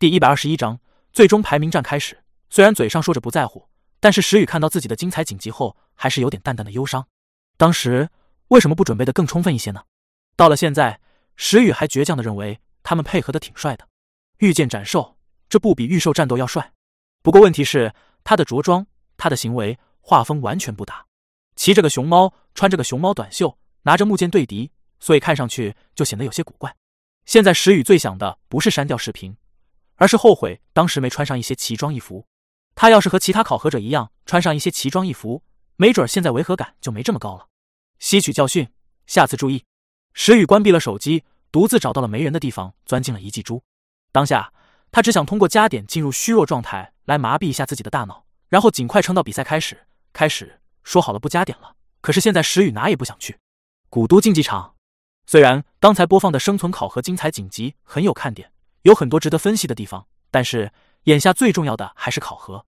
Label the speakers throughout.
Speaker 1: 第一百二十一章最终排名战开始。虽然嘴上说着不在乎，但是石宇看到自己的精彩锦集后，还是有点淡淡的忧伤。当时为什么不准备的更充分一些呢？到了现在，石宇还倔强的认为他们配合的挺帅的。御剑斩兽，这不比御兽战斗要帅。不过问题是他的着装、他的行为画风完全不搭，骑着个熊猫，穿着个熊猫短袖，拿着木剑对敌，所以看上去就显得有些古怪。现在石宇最想的不是删掉视频。而是后悔当时没穿上一些奇装异服。他要是和其他考核者一样穿上一些奇装异服，没准现在违和感就没这么高了。吸取教训，下次注意。石宇关闭了手机，独自找到了没人的地方，钻进了遗迹珠。当下他只想通过加点进入虚弱状态来麻痹一下自己的大脑，然后尽快撑到比赛开始。开始说好了不加点了，可是现在石宇哪也不想去。古都竞技场，虽然刚才播放的生存考核精彩锦集很有看点。有很多值得分析的地方，但是眼下最重要的还是考核。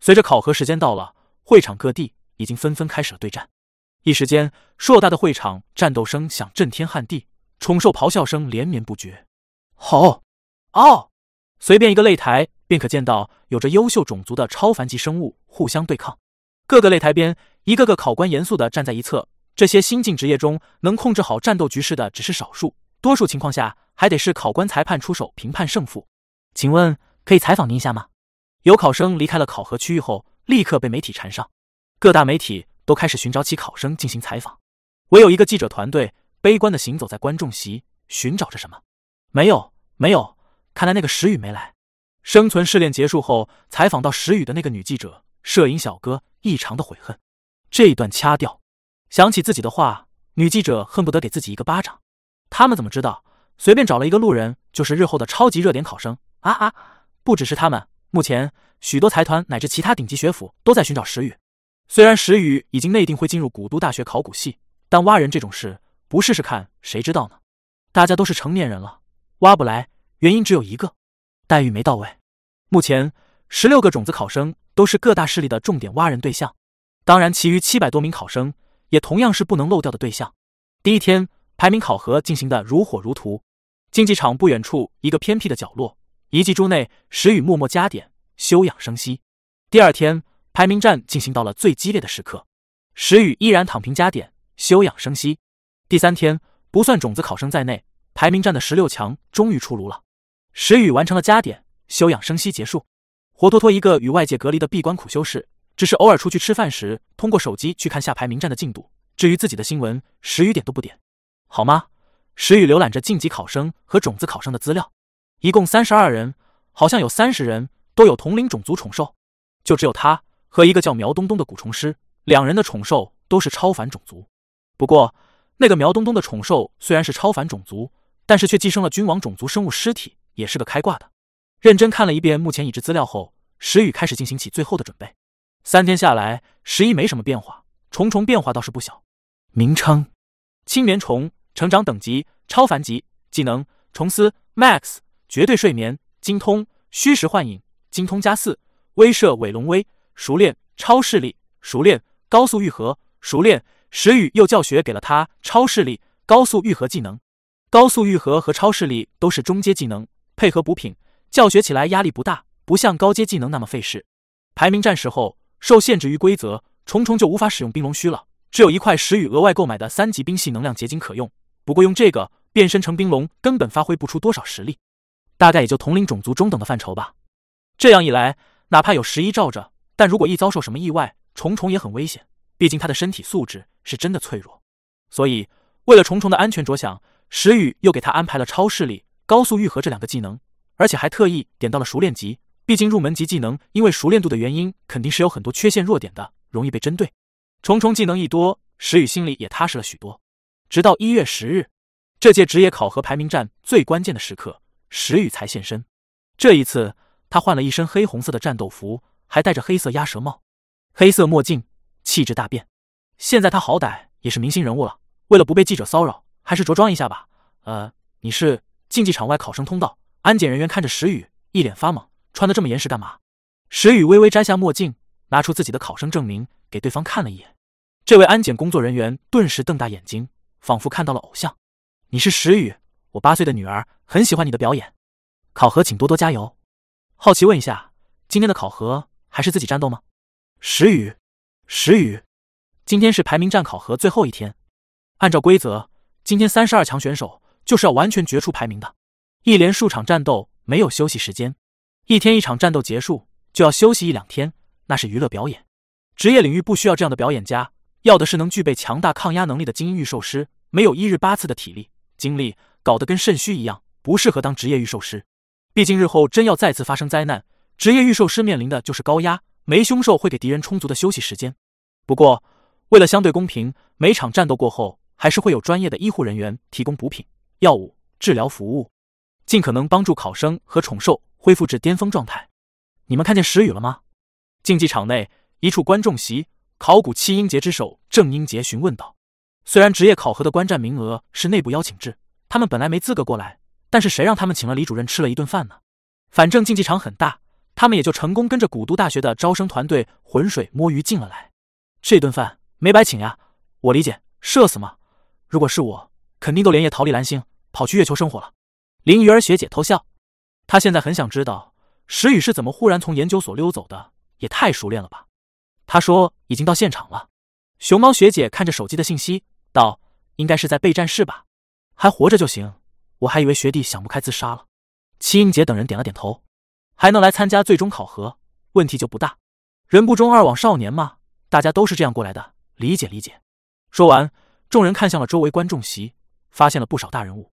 Speaker 1: 随着考核时间到了，会场各地已经纷纷开始了对战。一时间，硕大的会场战斗声响震天撼地，宠兽咆哮声连绵不绝。好，哦，随便一个擂台便可见到有着优秀种族的超凡级生物互相对抗。各个擂台边，一个个考官严肃地站在一侧。这些新晋职业中，能控制好战斗局势的只是少数。多数情况下，还得是考官裁判出手评判胜负。请问可以采访您一下吗？有考生离开了考核区域后，立刻被媒体缠上，各大媒体都开始寻找起考生进行采访。唯有一个记者团队，悲观的行走在观众席，寻找着什么？没有，没有，看来那个石宇没来。生存试炼结束后，采访到石宇的那个女记者、摄影小哥异常的悔恨，这一段掐掉。想起自己的话，女记者恨不得给自己一个巴掌。他们怎么知道？随便找了一个路人，就是日后的超级热点考生啊啊！不只是他们，目前许多财团乃至其他顶级学府都在寻找石宇。虽然石宇已经内定会进入古都大学考古系，但挖人这种事，不试试看谁知道呢？大家都是成年人了，挖不来，原因只有一个：待遇没到位。目前十六个种子考生都是各大势力的重点挖人对象，当然，其余七百多名考生也同样是不能漏掉的对象。第一天。排名考核进行的如火如荼，竞技场不远处一个偏僻的角落，遗迹珠内，石雨默默加点，休养生息。第二天，排名战进行到了最激烈的时刻，石雨依然躺平加点，休养生息。第三天，不算种子考生在内，排名战的十六强终于出炉了。石雨完成了加点，休养生息结束，活脱脱一个与外界隔离的闭关苦修士，只是偶尔出去吃饭时，通过手机去看下排名战的进度。至于自己的新闻，石雨点都不点。好吗？石宇浏览着晋级考生和种子考生的资料，一共三十二人，好像有三十人都有同龄种族宠兽，就只有他和一个叫苗东东的蛊虫师，两人的宠兽都是超凡种族。不过那个苗东东的宠兽虽然是超凡种族，但是却寄生了君王种族生物尸体，也是个开挂的。认真看了一遍目前已知资料后，石宇开始进行起最后的准备。三天下来，十一没什么变化，重重变化倒是不小。名称。青眠虫成长等级超凡级，技能虫丝 max，绝对睡眠精通，虚实幻影精通加四，威慑尾龙威熟练，超视力熟练，高速愈合熟练。石宇又教学给了他超视力、高速愈合技能。高速愈合和超视力都是中阶技能，配合补品教学起来压力不大，不像高阶技能那么费事。排名战时候受限制于规则，虫虫就无法使用冰龙须了。只有一块石宇额外购买的三级冰系能量结晶可用，不过用这个变身成冰龙根本发挥不出多少实力，大概也就同龄种族中等的范畴吧。这样一来，哪怕有十一罩着，但如果一遭受什么意外，重重也很危险。毕竟他的身体素质是真的脆弱，所以为了重重的安全着想，石宇又给他安排了超视力、高速愈合这两个技能，而且还特意点到了熟练级。毕竟入门级技能因为熟练度的原因，肯定是有很多缺陷弱点的，容易被针对。重重技能一多，石宇心里也踏实了许多。直到一月十日，这届职业考核排名战最关键的时刻，石宇才现身。这一次，他换了一身黑红色的战斗服，还戴着黑色鸭舌帽、黑色墨镜，气质大变。现在他好歹也是明星人物了，为了不被记者骚扰，还是着装一下吧。呃，你是竞技场外考生通道安检人员，看着石宇一脸发懵，穿的这么严实干嘛？石宇微微摘下墨镜，拿出自己的考生证明给对方看了一眼。这位安检工作人员顿时瞪大眼睛，仿佛看到了偶像。你是石宇，我八岁的女儿很喜欢你的表演。考核请多多加油。好奇问一下，今天的考核还是自己战斗吗？石宇，石宇，今天是排名战考核最后一天。按照规则，今天三十二强选手就是要完全决出排名的。一连数场战斗没有休息时间，一天一场战斗结束就要休息一两天，那是娱乐表演。职业领域不需要这样的表演家。要的是能具备强大抗压能力的精英御兽师，没有一日八次的体力精力，搞得跟肾虚一样，不适合当职业御兽师。毕竟日后真要再次发生灾难，职业御兽师面临的就是高压，没凶兽会给敌人充足的休息时间。不过，为了相对公平，每场战斗过后，还是会有专业的医护人员提供补品、药物、治疗服务，尽可能帮助考生和宠兽恢复至巅峰状态。你们看见石雨了吗？竞技场内一处观众席。考古七英杰之首郑英杰询问道：“虽然职业考核的观战名额是内部邀请制，他们本来没资格过来，但是谁让他们请了李主任吃了一顿饭呢？反正竞技场很大，他们也就成功跟着古都大学的招生团队浑水摸鱼进了来。这顿饭没白请呀！我理解，社死吗？如果是我，肯定都连夜逃离蓝星，跑去月球生活了。”林鱼儿学姐偷笑，她现在很想知道石宇是怎么忽然从研究所溜走的，也太熟练了吧！他说：“已经到现场了。”熊猫学姐看着手机的信息，道：“应该是在备战室吧？还活着就行。我还以为学弟想不开自杀了。”齐英杰等人点了点头：“还能来参加最终考核，问题就不大。人不中二枉少年嘛，大家都是这样过来的，理解理解。”说完，众人看向了周围观众席，发现了不少大人物。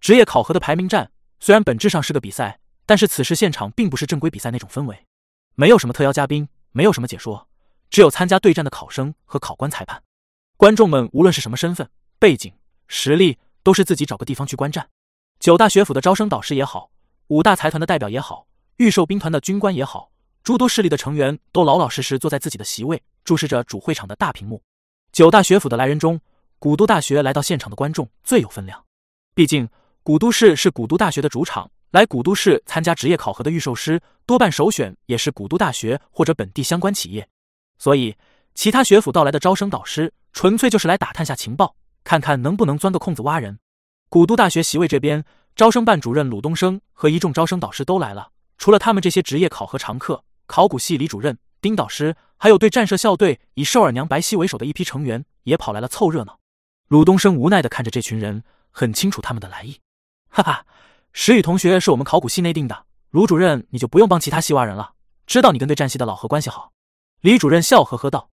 Speaker 1: 职业考核的排名战虽然本质上是个比赛，但是此时现场并不是正规比赛那种氛围，没有什么特邀嘉宾，没有什么解说。只有参加对战的考生和考官裁判，观众们无论是什么身份、背景、实力，都是自己找个地方去观战。九大学府的招生导师也好，五大财团的代表也好，御兽兵团的军官也好，诸多势力的成员都老老实实坐在自己的席位，注视着主会场的大屏幕。九大学府的来人中，古都大学来到现场的观众最有分量，毕竟古都市是古都大学的主场，来古都市参加职业考核的御兽师多半首选也是古都大学或者本地相关企业。所以，其他学府到来的招生导师，纯粹就是来打探下情报，看看能不能钻个空子挖人。古都大学席位这边，招生办主任鲁东升和一众招生导师都来了。除了他们这些职业考核常客，考古系李主任、丁导师，还有对战社校队以瘦耳娘白皙为首的一批成员也跑来了凑热闹。鲁东升无奈的看着这群人，很清楚他们的来意。哈哈，石宇同学是我们考古系内定的，鲁主任你就不用帮其他系挖人了，知道你跟对战系的老何关系好。李主任笑呵呵道：“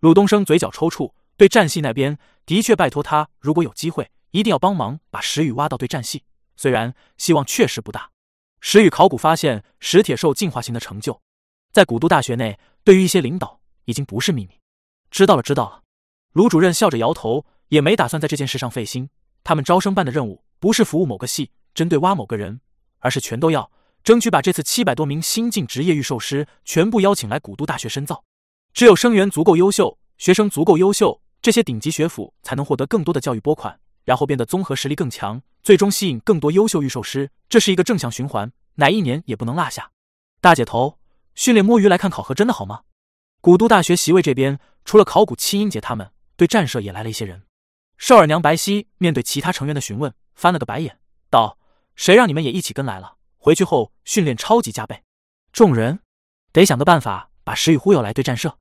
Speaker 1: 鲁东升嘴角抽搐，对战系那边的确拜托他，如果有机会，一定要帮忙把石宇挖到对战系。虽然希望确实不大。石宇考古发现石铁兽进化型的成就，在古都大学内，对于一些领导已经不是秘密。知道了，知道了。”鲁主任笑着摇头，也没打算在这件事上费心。他们招生办的任务不是服务某个系，针对挖某个人，而是全都要争取把这次七百多名新晋职业御兽师全部邀请来古都大学深造。”只有生源足够优秀，学生足够优秀，这些顶级学府才能获得更多的教育拨款，然后变得综合实力更强，最终吸引更多优秀预售师。这是一个正向循环，哪一年也不能落下。大姐头训练摸鱼来看考核真的好吗？古都大学席位这边，除了考古七英杰，他们对战社也来了一些人。少尔娘白皙面对其他成员的询问，翻了个白眼道：“谁让你们也一起跟来了？回去后训练超级加倍，众人得想个办法把石宇忽悠来对战社。”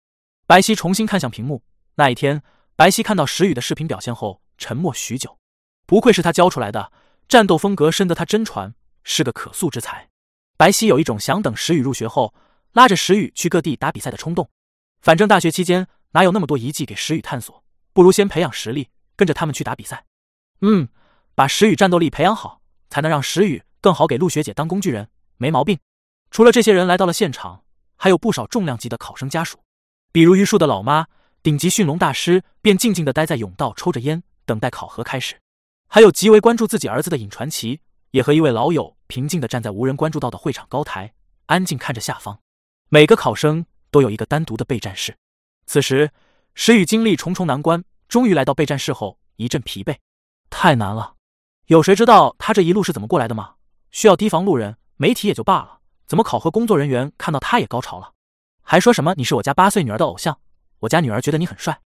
Speaker 1: 白皙重新看向屏幕。那一天，白皙看到石宇的视频表现后，沉默许久。不愧是他教出来的，战斗风格深得他真传，是个可塑之才。白皙有一种想等石宇入学后，拉着石宇去各地打比赛的冲动。反正大学期间哪有那么多遗迹给石宇探索，不如先培养实力，跟着他们去打比赛。嗯，把石宇战斗力培养好，才能让石宇更好给陆学姐当工具人，没毛病。除了这些人来到了现场，还有不少重量级的考生家属。比如榆树的老妈，顶级驯龙大师便静静地待在甬道抽着烟，等待考核开始。还有极为关注自己儿子的尹传奇，也和一位老友平静地站在无人关注到的会场高台，安静看着下方。每个考生都有一个单独的备战室。此时，石宇经历重重难关，终于来到备战室后，一阵疲惫。太难了！有谁知道他这一路是怎么过来的吗？需要提防路人、媒体也就罢了，怎么考核工作人员看到他也高潮了？还说什么？你是我家八岁女儿的偶像，我家女儿觉得你很帅，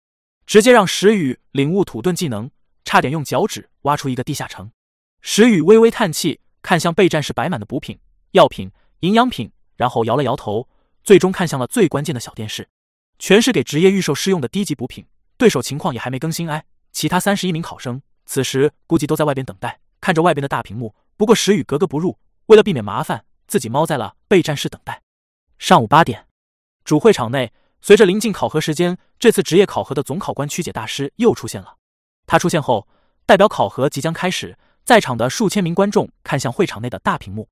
Speaker 1: 直接让石宇领悟土遁技能，差点用脚趾挖出一个地下城。石宇微微叹气，看向备战室摆满的补品、药品、营养品，然后摇了摇头，最终看向了最关键的小电视，全是给职业预售师用的低级补品。对手情况也还没更新。哎，其他三十一名考生此时估计都在外边等待，看着外边的大屏幕。不过石宇格格不入，为了避免麻烦，自己猫在了备战室等待。上午八点。主会场内，随着临近考核时间，这次职业考核的总考官曲解大师又出现了。他出现后，代表考核即将开始。在场的数千名观众看向会场内的大屏幕，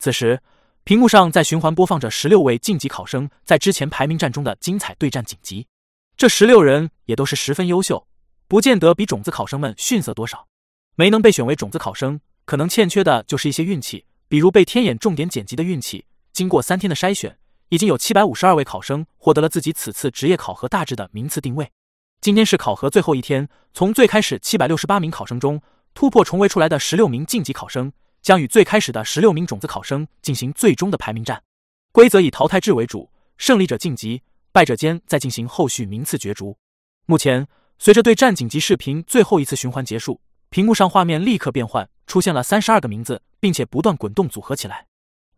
Speaker 1: 此时屏幕上在循环播放着十六位晋级考生在之前排名战中的精彩对战锦集。这十六人也都是十分优秀，不见得比种子考生们逊色多少。没能被选为种子考生，可能欠缺的就是一些运气，比如被天眼重点剪辑的运气。经过三天的筛选。已经有七百五十二位考生获得了自己此次职业考核大致的名次定位。今天是考核最后一天，从最开始七百六十八名考生中突破重围出来的十六名晋级考生，将与最开始的十六名种子考生进行最终的排名战。规则以淘汰制为主，胜利者晋级，败者间再进行后续名次角逐。目前，随着对战紧急视频最后一次循环结束，屏幕上画面立刻变换，出现了三十二个名字，并且不断滚动组合起来。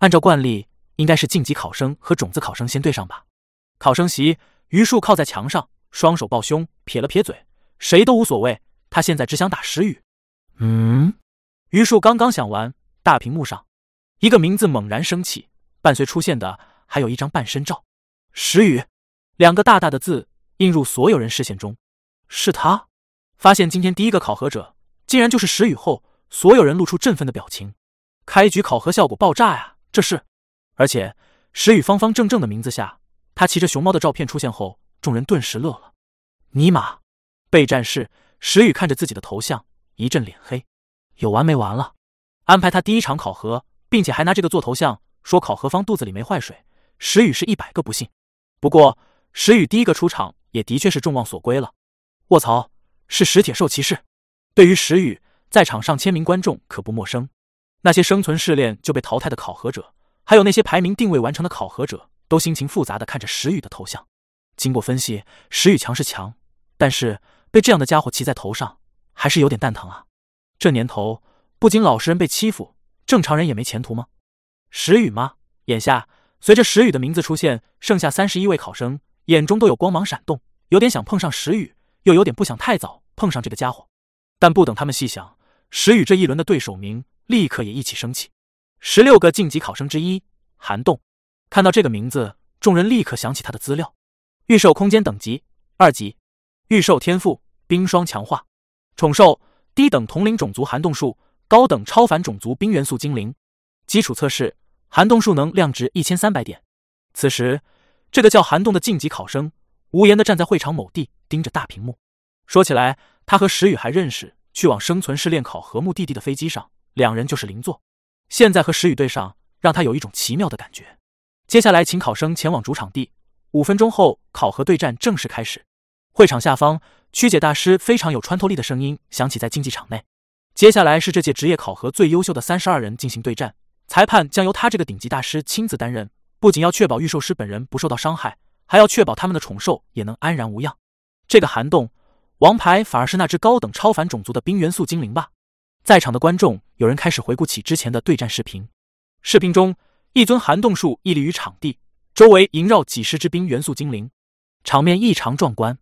Speaker 1: 按照惯例。应该是晋级考生和种子考生先对上吧。考生席，于树靠在墙上，双手抱胸，撇了撇嘴，谁都无所谓。他现在只想打石宇。嗯，于树刚刚想完，大屏幕上一个名字猛然升起，伴随出现的还有一张半身照。石宇，两个大大的字映入所有人视线中，是他。发现今天第一个考核者竟然就是石宇后，所有人露出振奋的表情。开局考核效果爆炸呀！这是。而且，石宇方方正正的名字下，他骑着熊猫的照片出现后，众人顿时乐了。尼玛，备战室，石宇看着自己的头像，一阵脸黑。有完没完了？安排他第一场考核，并且还拿这个做头像，说考核方肚子里没坏水，石宇是一百个不信。不过，石宇第一个出场，也的确是众望所归了。卧槽，是石铁兽骑士。对于石宇，在场上千名观众可不陌生，那些生存试炼就被淘汰的考核者。还有那些排名定位完成的考核者，都心情复杂的看着石宇的头像。经过分析，石宇强是强，但是被这样的家伙骑在头上，还是有点蛋疼啊！这年头，不仅老实人被欺负，正常人也没前途吗？石宇吗？眼下，随着石宇的名字出现，剩下三十一位考生眼中都有光芒闪动，有点想碰上石宇，又有点不想太早碰上这个家伙。但不等他们细想，石宇这一轮的对手名立刻也一起升起。十六个晋级考生之一，韩栋。看到这个名字，众人立刻想起他的资料。预售空间等级二级，预售天赋冰霜强化，宠兽低等同龄种族寒冻树，高等超凡种族冰元素精灵。基础测试，寒冻树能量值一千三百点。此时，这个叫韩栋的晋级考生无言的站在会场某地，盯着大屏幕。说起来，他和石雨还认识，去往生存试炼考核目的地的飞机上，两人就是邻座。现在和石雨对上，让他有一种奇妙的感觉。接下来，请考生前往主场地，五分钟后考核对战正式开始。会场下方，曲解大师非常有穿透力的声音响起在竞技场内。接下来是这届职业考核最优秀的三十二人进行对战，裁判将由他这个顶级大师亲自担任，不仅要确保御兽师本人不受到伤害，还要确保他们的宠兽也能安然无恙。这个寒洞，王牌反而是那只高等超凡种族的冰元素精灵吧？在场的观众。有人开始回顾起之前的对战视频，视频中一尊寒冻树屹立于场地，周围萦绕几十只冰元素精灵，场面异常壮观。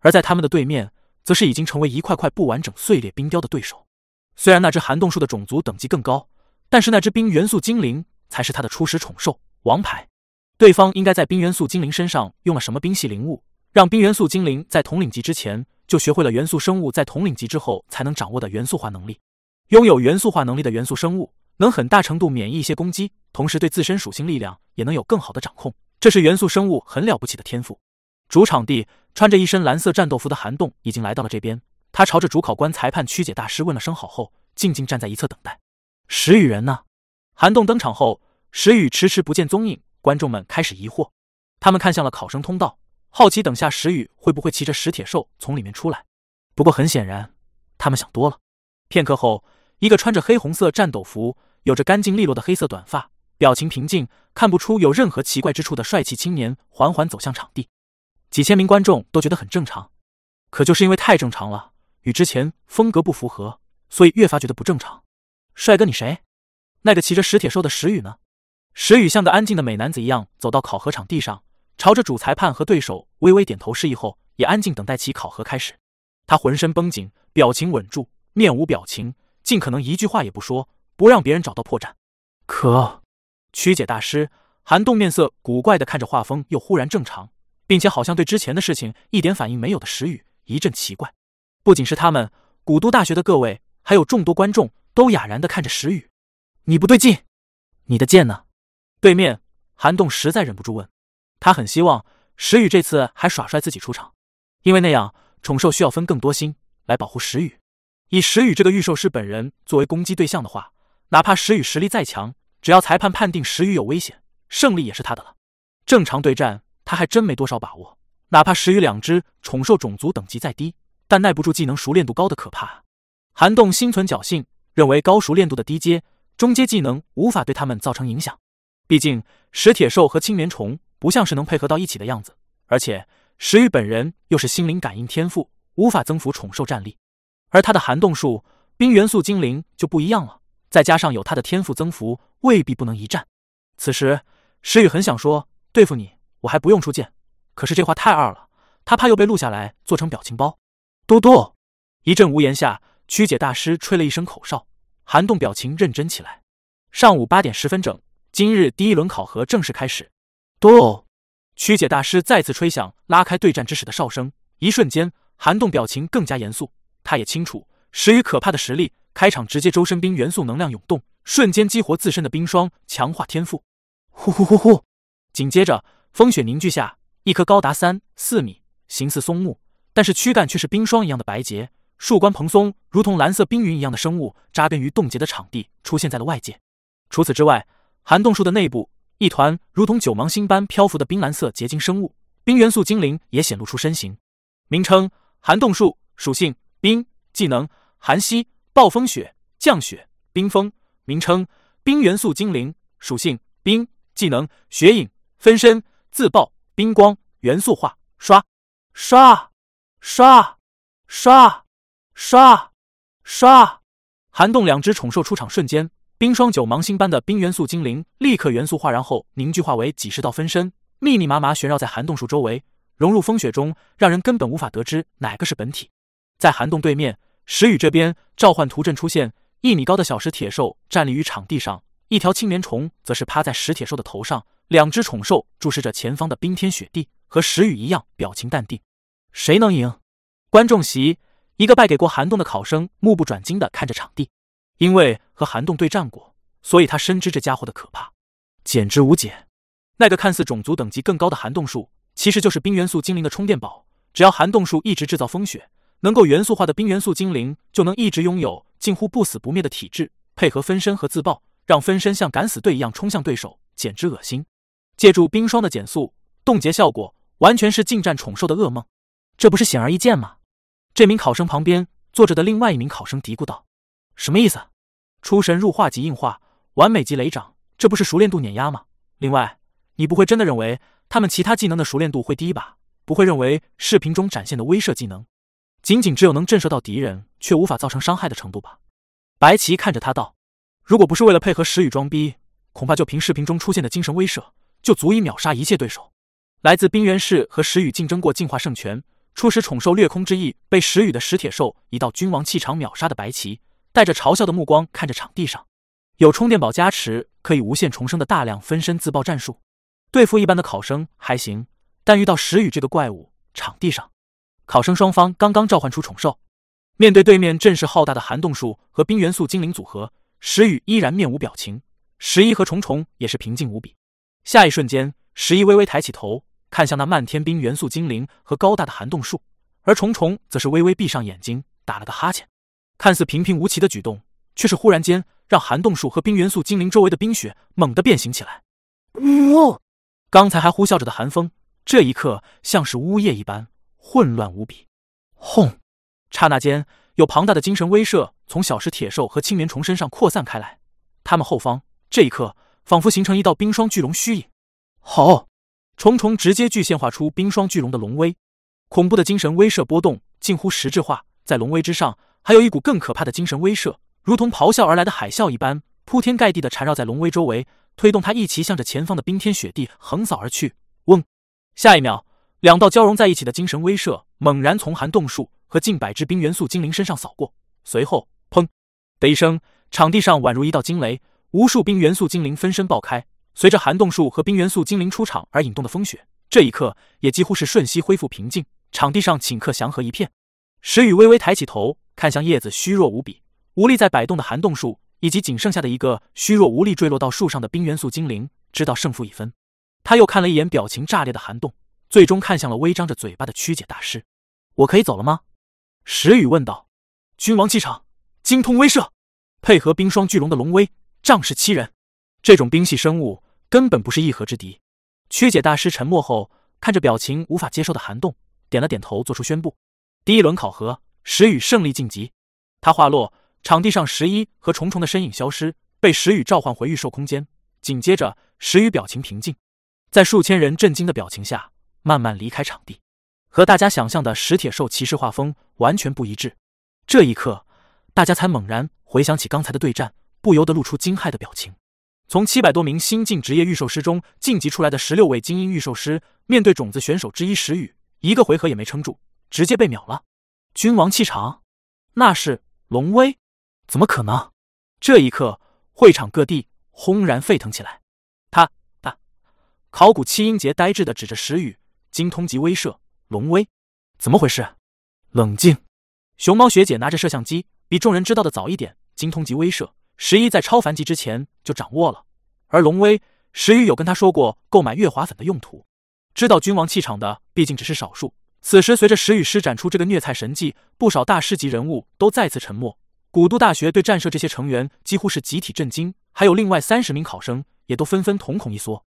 Speaker 1: 而在他们的对面，则是已经成为一块块不完整碎裂冰雕的对手。虽然那只寒冻树的种族等级更高，但是那只冰元素精灵才是他的初始宠兽王牌。对方应该在冰元素精灵身上用了什么冰系灵物，让冰元素精灵在统领级之前就学会了元素生物在统领级之后才能掌握的元素化能力？拥有元素化能力的元素生物，能很大程度免疫一些攻击，同时对自身属性力量也能有更好的掌控。这是元素生物很了不起的天赋。主场地穿着一身蓝色战斗服的韩栋已经来到了这边，他朝着主考官裁判曲解大师问了声好后，静静站在一侧等待。石雨人呢？韩栋登场后，石雨迟迟不见踪影，观众们开始疑惑，他们看向了考生通道，好奇等下石雨会不会骑着石铁兽从里面出来。不过很显然，他们想多了。片刻后。一个穿着黑红色战斗服、有着干净利落的黑色短发、表情平静、看不出有任何奇怪之处的帅气青年缓缓走向场地，几千名观众都觉得很正常，可就是因为太正常了，与之前风格不符合，所以越发觉得不正常。帅哥，你谁？那个骑着石铁兽的石宇呢？石宇像个安静的美男子一样走到考核场地上，朝着主裁判和对手微微点头示意后，也安静等待起考核开始。他浑身绷紧，表情稳住，面无表情。尽可能一句话也不说，不让别人找到破绽。可曲解大师韩栋面色古怪的看着画风，又忽然正常，并且好像对之前的事情一点反应没有的石宇一阵奇怪。不仅是他们古都大学的各位，还有众多观众都哑然的看着石宇：“你不对劲，你的剑呢？”对面韩栋实在忍不住问。他很希望石宇这次还耍帅自己出场，因为那样宠兽需要分更多心来保护石宇。以石宇这个御兽师本人作为攻击对象的话，哪怕石宇实力再强，只要裁判判定石宇有危险，胜利也是他的了。正常对战，他还真没多少把握。哪怕石宇两只宠兽种族等级再低，但耐不住技能熟练度高的可怕。韩栋心存侥幸，认为高熟练度的低阶、中阶技能无法对他们造成影响。毕竟石铁兽和青莲虫不像是能配合到一起的样子，而且石宇本人又是心灵感应天赋，无法增幅宠兽战力。而他的寒冻术冰元素精灵就不一样了，再加上有他的天赋增幅，未必不能一战。此时，石雨很想说：“对付你，我还不用出剑。”可是这话太二了，他怕又被录下来做成表情包。嘟嘟，一阵无言下，曲解大师吹了一声口哨，寒冻表情认真起来。上午八点十分整，今日第一轮考核正式开始。嘟哦，曲解大师再次吹响拉开对战之时的哨声，一瞬间，寒冻表情更加严肃。他也清楚石宇可怕的实力，开场直接周身冰元素能量涌动，瞬间激活自身的冰霜强化天赋。呼呼呼呼！紧接着，风雪凝聚下，一棵高达三四米、形似松木，但是躯干却是冰霜一样的白洁，树冠蓬松，如同蓝色冰云一样的生物扎根于冻结的场地，出现在了外界。除此之外，寒冻树的内部，一团如同九芒星般漂浮的冰蓝色结晶生物——冰元素精灵，也显露出身形。名称：寒冻树，属性。冰技能寒息暴风雪降雪冰封，名称冰元素精灵，属性冰技能雪影分身自爆冰光元素化刷刷刷刷刷刷，寒洞两只宠兽出场瞬间，冰霜九芒星般的冰元素精灵立刻元素化，然后凝聚化为几十道分身，密密麻麻旋绕在寒洞树周围，融入风雪中，让人根本无法得知哪个是本体。在寒洞对面，石宇这边召唤图阵出现，一米高的小石铁兽站立于场地上，一条青莲虫则是趴在石铁兽的头上，两只宠兽注视着前方的冰天雪地，和石宇一样表情淡定。谁能赢？观众席，一个败给过寒洞的考生目不转睛的看着场地，因为和寒洞对战过，所以他深知这家伙的可怕，简直无解。那个看似种族等级更高的寒洞术，其实就是冰元素精灵的充电宝，只要寒洞术一直制造风雪。能够元素化的冰元素精灵就能一直拥有近乎不死不灭的体质，配合分身和自爆，让分身像敢死队一样冲向对手，简直恶心。借助冰霜的减速、冻结效果，完全是近战宠兽的噩梦。这不是显而易见吗？这名考生旁边坐着的另外一名考生嘀咕道：“什么意思？出神入化级硬化、完美级雷掌，这不是熟练度碾压吗？另外，你不会真的认为他们其他技能的熟练度会低吧？不会认为视频中展现的威慑技能？”仅仅只有能震慑到敌人却无法造成伤害的程度吧？白棋看着他道：“如果不是为了配合石宇装逼，恐怕就凭视频中出现的精神威慑，就足以秒杀一切对手。”来自冰原市和石宇竞争过进化圣权，初始宠兽掠空之翼被石宇的石铁兽一道君王气场秒杀的白棋，带着嘲笑的目光看着场地上有充电宝加持可以无限重生的大量分身自爆战术，对付一般的考生还行，但遇到石宇这个怪物，场地上。考生双方刚刚召唤出宠兽，面对对面阵势浩大的寒冻术和冰元素精灵组合，石宇依然面无表情。十一和虫虫也是平静无比。下一瞬间，十一微微抬起头，看向那漫天冰元素精灵和高大的寒冻树，而虫虫则是微微闭上眼睛，打了个哈欠。看似平平无奇的举动，却是忽然间让寒冻树和冰元素精灵周围的冰雪猛地变形起来。呜，刚才还呼啸着的寒风，这一刻像是呜咽一般。混乱无比，轰！刹那间，有庞大的精神威慑从小石铁兽和青莲虫身上扩散开来。他们后方，这一刻仿佛形成一道冰霜巨龙虚影。好，虫虫直接具现化出冰霜巨龙的龙威，恐怖的精神威慑波动近乎实质化。在龙威之上，还有一股更可怕的精神威慑，如同咆哮而来的海啸一般，铺天盖地的缠绕在龙威周围，推动它一齐向着前方的冰天雪地横扫而去。嗡，下一秒。两道交融在一起的精神威慑猛然从寒冻树和近百只冰元素精灵身上扫过，随后砰的一声，场地上宛如一道惊雷，无数冰元素精灵分身爆开。随着寒冻树和冰元素精灵出场而引动的风雪，这一刻也几乎是瞬息恢复平静，场地上顷刻祥和一片。石雨微微抬起头，看向叶子虚弱无比、无力在摆动的寒冻树，以及仅剩下的一个虚弱无力坠落到树上的冰元素精灵，知道胜负已分。他又看了一眼表情炸裂的寒冻。最终看向了微张着嘴巴的曲解大师，“我可以走了吗？”石宇问道。君王气场，精通威慑，配合冰霜巨龙的龙威，仗势欺人，这种冰系生物根本不是一合之敌。曲解大师沉默后，看着表情无法接受的寒冻，点了点头，做出宣布：“第一轮考核，石宇胜利晋级。”他话落，场地上十一和重重的身影消失，被石宇召唤回御兽空间。紧接着，石宇表情平静，在数千人震惊的表情下。慢慢离开场地，和大家想象的石铁兽骑士画风完全不一致。这一刻，大家才猛然回想起刚才的对战，不由得露出惊骇的表情。从七百多名新晋职业御兽师中晋级出来的十六位精英御兽师，面对种子选手之一石宇，一个回合也没撑住，直接被秒了。君王气场，那是龙威，怎么可能？这一刻，会场各地轰然沸腾起来。他他，考古七英杰呆滞的指着石宇。精通级威慑，龙威，怎么回事？冷静。熊猫学姐拿着摄像机，比众人知道的早一点。精通级威慑，十一在超凡级之前就掌握了。而龙威，石宇有跟他说过购买月华粉的用途。知道君王气场的，毕竟只是少数。此时，随着石宇施展出这个虐菜神技，不少大师级人物都再次沉默。古都大学对战社这些成员几乎是集体震惊，还有另外三十名考生也都纷纷瞳孔一缩。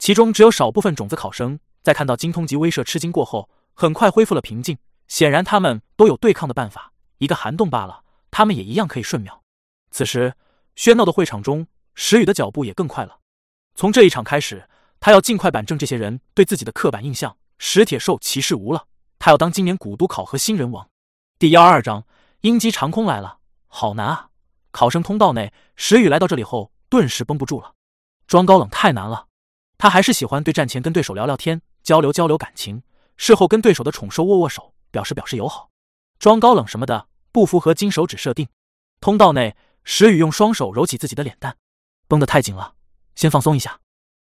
Speaker 1: 其中只有少部分种子考生。在看到精通级威慑吃惊过后，很快恢复了平静。显然他们都有对抗的办法，一个寒洞罢了，他们也一样可以瞬秒。此时喧闹的会场中，石宇的脚步也更快了。从这一场开始，他要尽快板正这些人对自己的刻板印象。石铁兽骑士无了，他要当今年古都考核新人王。第幺二章鹰击长空来了，好难啊！考生通道内，石宇来到这里后，顿时绷不住了。装高冷太难了，他还是喜欢对战前跟对手聊聊天。交流交流感情，事后跟对手的宠兽握握手，表示表示友好，装高冷什么的不符合金手指设定。通道内，石宇用双手揉起自己的脸蛋，绷得太紧了，先放松一下。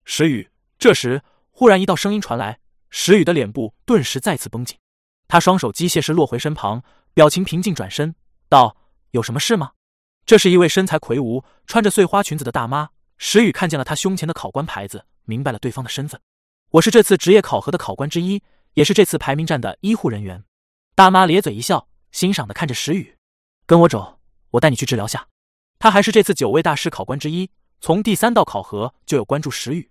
Speaker 1: 石宇这时忽然一道声音传来，石宇的脸部顿时再次绷紧，他双手机械式落回身旁，表情平静，转身道：“有什么事吗？”这是一位身材魁梧、穿着碎花裙子的大妈。石宇看见了她胸前的考官牌子，明白了对方的身份。我是这次职业考核的考官之一，也是这次排名战的医护人员。大妈咧嘴一笑，欣赏的看着石宇，跟我走，我带你去治疗下。他还是这次九位大师考官之一，从第三道考核就有关注石宇，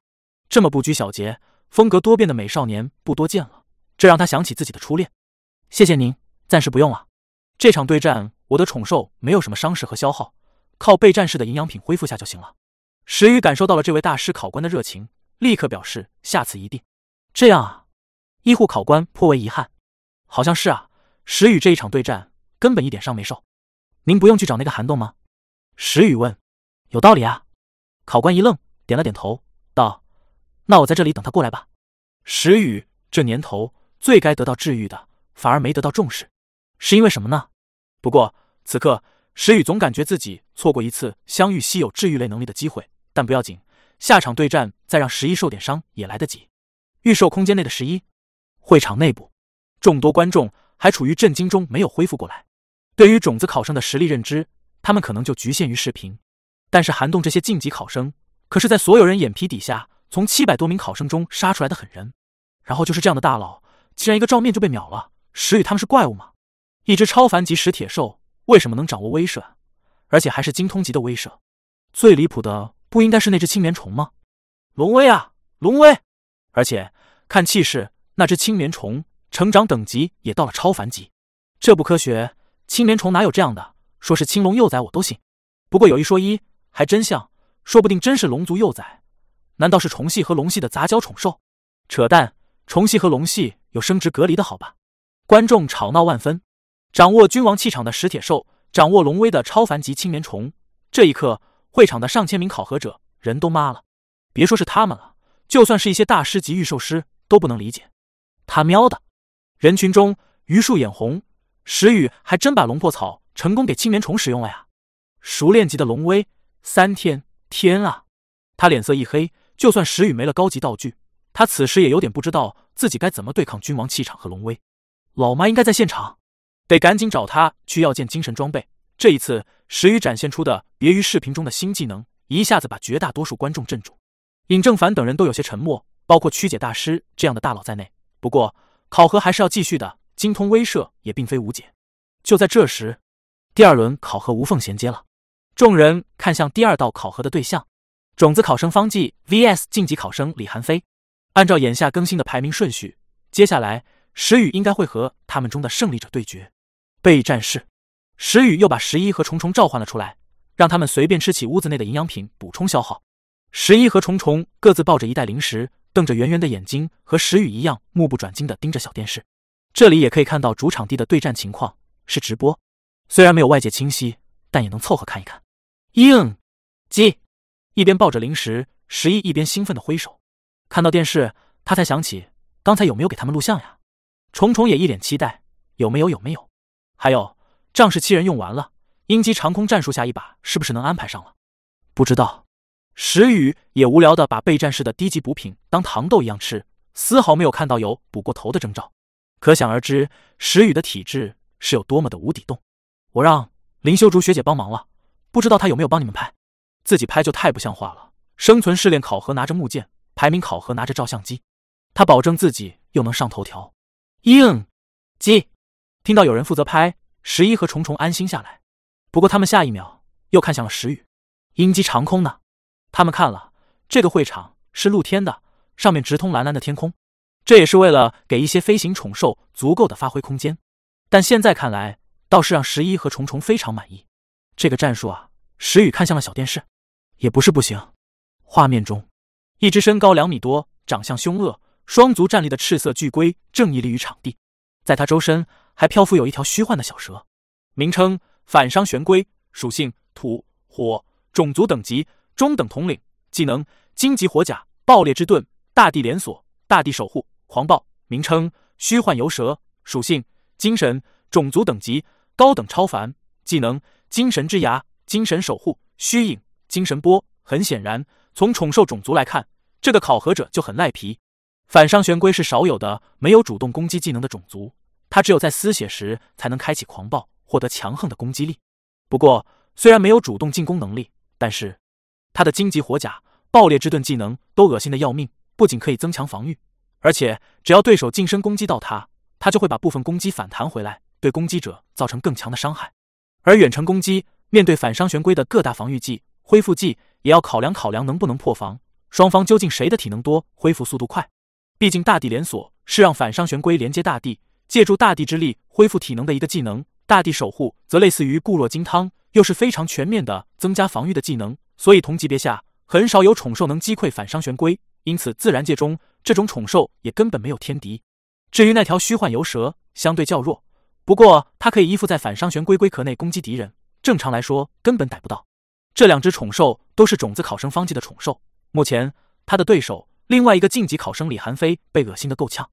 Speaker 1: 这么不拘小节、风格多变的美少年不多见了，这让他想起自己的初恋。谢谢您，暂时不用了。这场对战，我的宠兽没有什么伤势和消耗，靠备战式的营养品恢复下就行了。石宇感受到了这位大师考官的热情。立刻表示下次一定。这样啊，医护考官颇为遗憾。好像是啊，石宇这一场对战根本一点伤没受。您不用去找那个寒洞吗？石宇问。有道理啊。考官一愣，点了点头，道：“那我在这里等他过来吧。”石宇这年头最该得到治愈的，反而没得到重视，是因为什么呢？不过此刻石宇总感觉自己错过一次相遇稀有治愈类能力的机会，但不要紧。下场对战，再让十一受点伤也来得及。预售空间内的十一，会场内部，众多观众还处于震惊中，没有恢复过来。对于种子考生的实力认知，他们可能就局限于视频。但是韩栋这些晋级考生，可是在所有人眼皮底下，从七百多名考生中杀出来的狠人。然后就是这样的大佬，竟然一个照面就被秒了。石宇他们是怪物吗？一只超凡级石铁兽，为什么能掌握威慑，而且还是精通级的威慑？最离谱的。不应该是那只青棉虫吗？龙威啊，龙威！而且看气势，那只青棉虫成长等级也到了超凡级，这不科学，青棉虫哪有这样的？说是青龙幼崽我都信。不过有一说一，还真像，说不定真是龙族幼崽。难道是虫系和龙系的杂交宠兽？扯淡，虫系和龙系有生殖隔离的好吧？观众吵闹万分。掌握君王气场的石铁兽，掌握龙威的超凡级青棉虫，这一刻。会场的上千名考核者人都麻了，别说是他们了，就算是一些大师级御兽师都不能理解。他喵的！人群中，榆树眼红，石宇还真把龙破草成功给青莲虫使用了呀！熟练级的龙威，三天天啊！他脸色一黑，就算石宇没了高级道具，他此时也有点不知道自己该怎么对抗君王气场和龙威。老妈应该在现场，得赶紧找他去要件精神装备。这一次，石宇展现出的。别于视频中的新技能，一下子把绝大多数观众镇住。尹正凡等人都有些沉默，包括曲解大师这样的大佬在内。不过考核还是要继续的，精通威慑也并非无解。就在这时，第二轮考核无缝衔接了。众人看向第二道考核的对象：种子考生方季 vs 晋级考生李寒飞。按照眼下更新的排名顺序，接下来石宇应该会和他们中的胜利者对决。备战室，石宇又把十一和虫虫召唤了出来。让他们随便吃起屋子内的营养品补充消耗。十一和虫虫各自抱着一袋零食，瞪着圆圆的眼睛，和石宇一样目不转睛的盯着小电视。这里也可以看到主场地的对战情况，是直播，虽然没有外界清晰，但也能凑合看一看。应击一边抱着零食，十一一边兴奋的挥手。看到电视，他才想起刚才有没有给他们录像呀？虫虫也一脸期待，有没有？有没有？还有，仗势欺人用完了。鹰击长空战术下一把是不是能安排上了？不知道。石宇也无聊的把备战室的低级补品当糖豆一样吃，丝毫没有看到有补过头的征兆。可想而知，石宇的体质是有多么的无底洞。我让林修竹学姐帮忙了，不知道她有没有帮你们拍？自己拍就太不像话了。生存试炼考核拿着木剑，排名考核拿着照相机，他保证自己又能上头条。应，击，听到有人负责拍，十一和虫虫安心下来。不过，他们下一秒又看向了石宇。鹰击长空呢？他们看了这个会场是露天的，上面直通蓝蓝的天空，这也是为了给一些飞行宠兽足够的发挥空间。但现在看来，倒是让十一和虫虫非常满意这个战术啊！石宇看向了小电视，也不是不行。画面中，一只身高两米多、长相凶恶、双足站立的赤色巨龟，正屹立于场地，在它周身还漂浮有一条虚幻的小蛇，名称。反伤玄龟属性土火，种族等级中等，统领技能荆棘火甲、爆裂之盾、大地连锁、大地守护、狂暴。名称虚幻游蛇，属性精神，种族等级高等超凡，技能精神之牙、精神守护、虚影、精神波。很显然，从宠兽种族来看，这个考核者就很赖皮。反伤玄龟是少有的没有主动攻击技能的种族，它只有在撕血时才能开启狂暴。获得强横的攻击力，不过虽然没有主动进攻能力，但是他的荆棘火甲、爆裂之盾技能都恶心的要命，不仅可以增强防御，而且只要对手近身攻击到他，他就会把部分攻击反弹回来，对攻击者造成更强的伤害。而远程攻击面对反伤玄龟的各大防御技、恢复技，也要考量考量能不能破防。双方究竟谁的体能多、恢复速度快？毕竟大地连锁是让反伤玄龟连接大地，借助大地之力恢复体能的一个技能。大地守护则类似于固若金汤，又是非常全面的增加防御的技能，所以同级别下很少有宠兽能击溃反伤玄龟。因此，自然界中这种宠兽也根本没有天敌。至于那条虚幻游蛇，相对较弱，不过它可以依附在反伤玄龟龟壳内攻击敌人，正常来说根本逮不到。这两只宠兽都是种子考生方剂的宠兽，目前他的对手另外一个晋级考生李寒飞被恶心的够呛。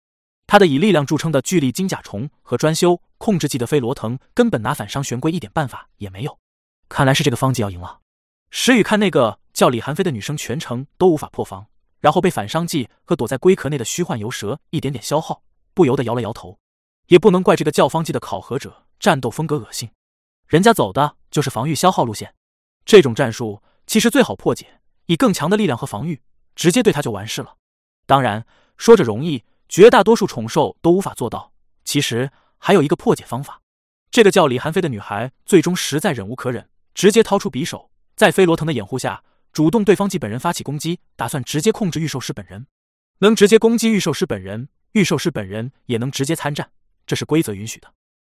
Speaker 1: 他的以力量著称的巨力金甲虫和专修控制技的飞罗腾，根本拿反伤玄龟一点办法也没有，看来是这个方剂要赢了。石宇看那个叫李寒飞的女生全程都无法破防，然后被反伤技和躲在龟壳内的虚幻游蛇一点点消耗，不由得摇了摇头。也不能怪这个叫方剂的考核者战斗风格恶心，人家走的就是防御消耗路线，这种战术其实最好破解，以更强的力量和防御直接对他就完事了。当然说着容易。绝大多数宠兽都无法做到。其实还有一个破解方法。这个叫李寒飞的女孩，最终实在忍无可忍，直接掏出匕首，在飞罗藤的掩护下，主动对方祭本人发起攻击，打算直接控制御兽师本人。能直接攻击御兽师本人，御兽师本人也能直接参战，这是规则允许的。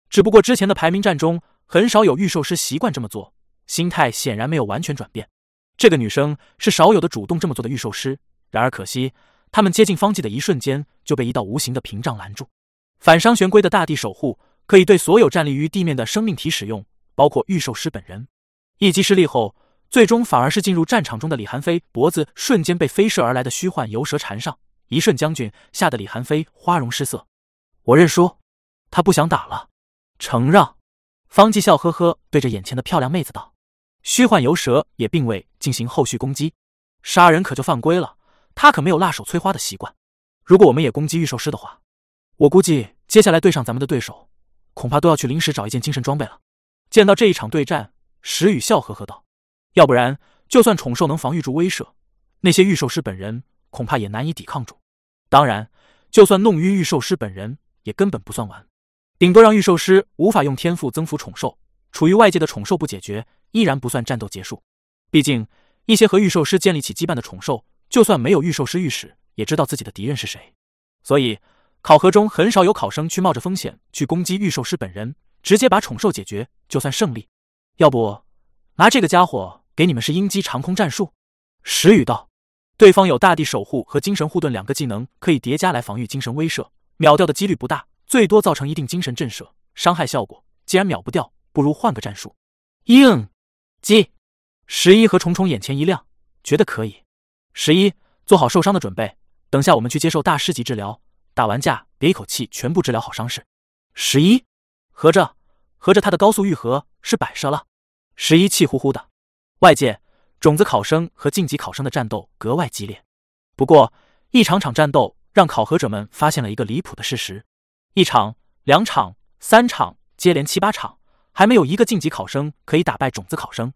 Speaker 1: 只不过之前的排名战中，很少有御兽师习惯这么做，心态显然没有完全转变。这个女生是少有的主动这么做的御兽师，然而可惜。他们接近方季的一瞬间，就被一道无形的屏障拦住。反伤玄龟的大地守护可以对所有站立于地面的生命体使用，包括御兽师本人。一击失利后，最终反而是进入战场中的李寒飞脖子瞬间被飞射而来的虚幻游蛇缠上，一瞬将军吓得李寒飞花容失色。我认输，他不想打了。承让。方季笑呵呵对着眼前的漂亮妹子道：“虚幻游蛇也并未进行后续攻击，杀人可就犯规了。”他可没有辣手摧花的习惯。如果我们也攻击御兽师的话，我估计接下来对上咱们的对手，恐怕都要去临时找一件精神装备了。见到这一场对战，石宇笑呵呵道：“要不然，就算宠兽能防御住威慑，那些御兽师本人恐怕也难以抵抗住。当然，就算弄晕御兽师本人，也根本不算完，顶多让御兽师无法用天赋增幅宠兽。处于外界的宠兽不解决，依然不算战斗结束。毕竟，一些和御兽师建立起羁绊的宠兽。”就算没有御兽师御史，也知道自己的敌人是谁，所以考核中很少有考生去冒着风险去攻击御兽师本人，直接把宠兽解决就算胜利。要不拿这个家伙给你们是鹰击长空战术？石宇道，对方有大地守护和精神护盾两个技能可以叠加来防御精神威慑，秒掉的几率不大，最多造成一定精神震慑伤害效果。既然秒不掉，不如换个战术，应激。十一和虫虫眼前一亮，觉得可以。十一，做好受伤的准备。等下我们去接受大师级治疗。打完架别一口气全部治疗好伤势。十一，合着合着他的高速愈合是摆设了。十一气呼呼的。外界，种子考生和晋级考生的战斗格外激烈。不过一场场战斗让考核者们发现了一个离谱的事实：一场、两场、三场，接连七八场，还没有一个晋级考生可以打败种子考生。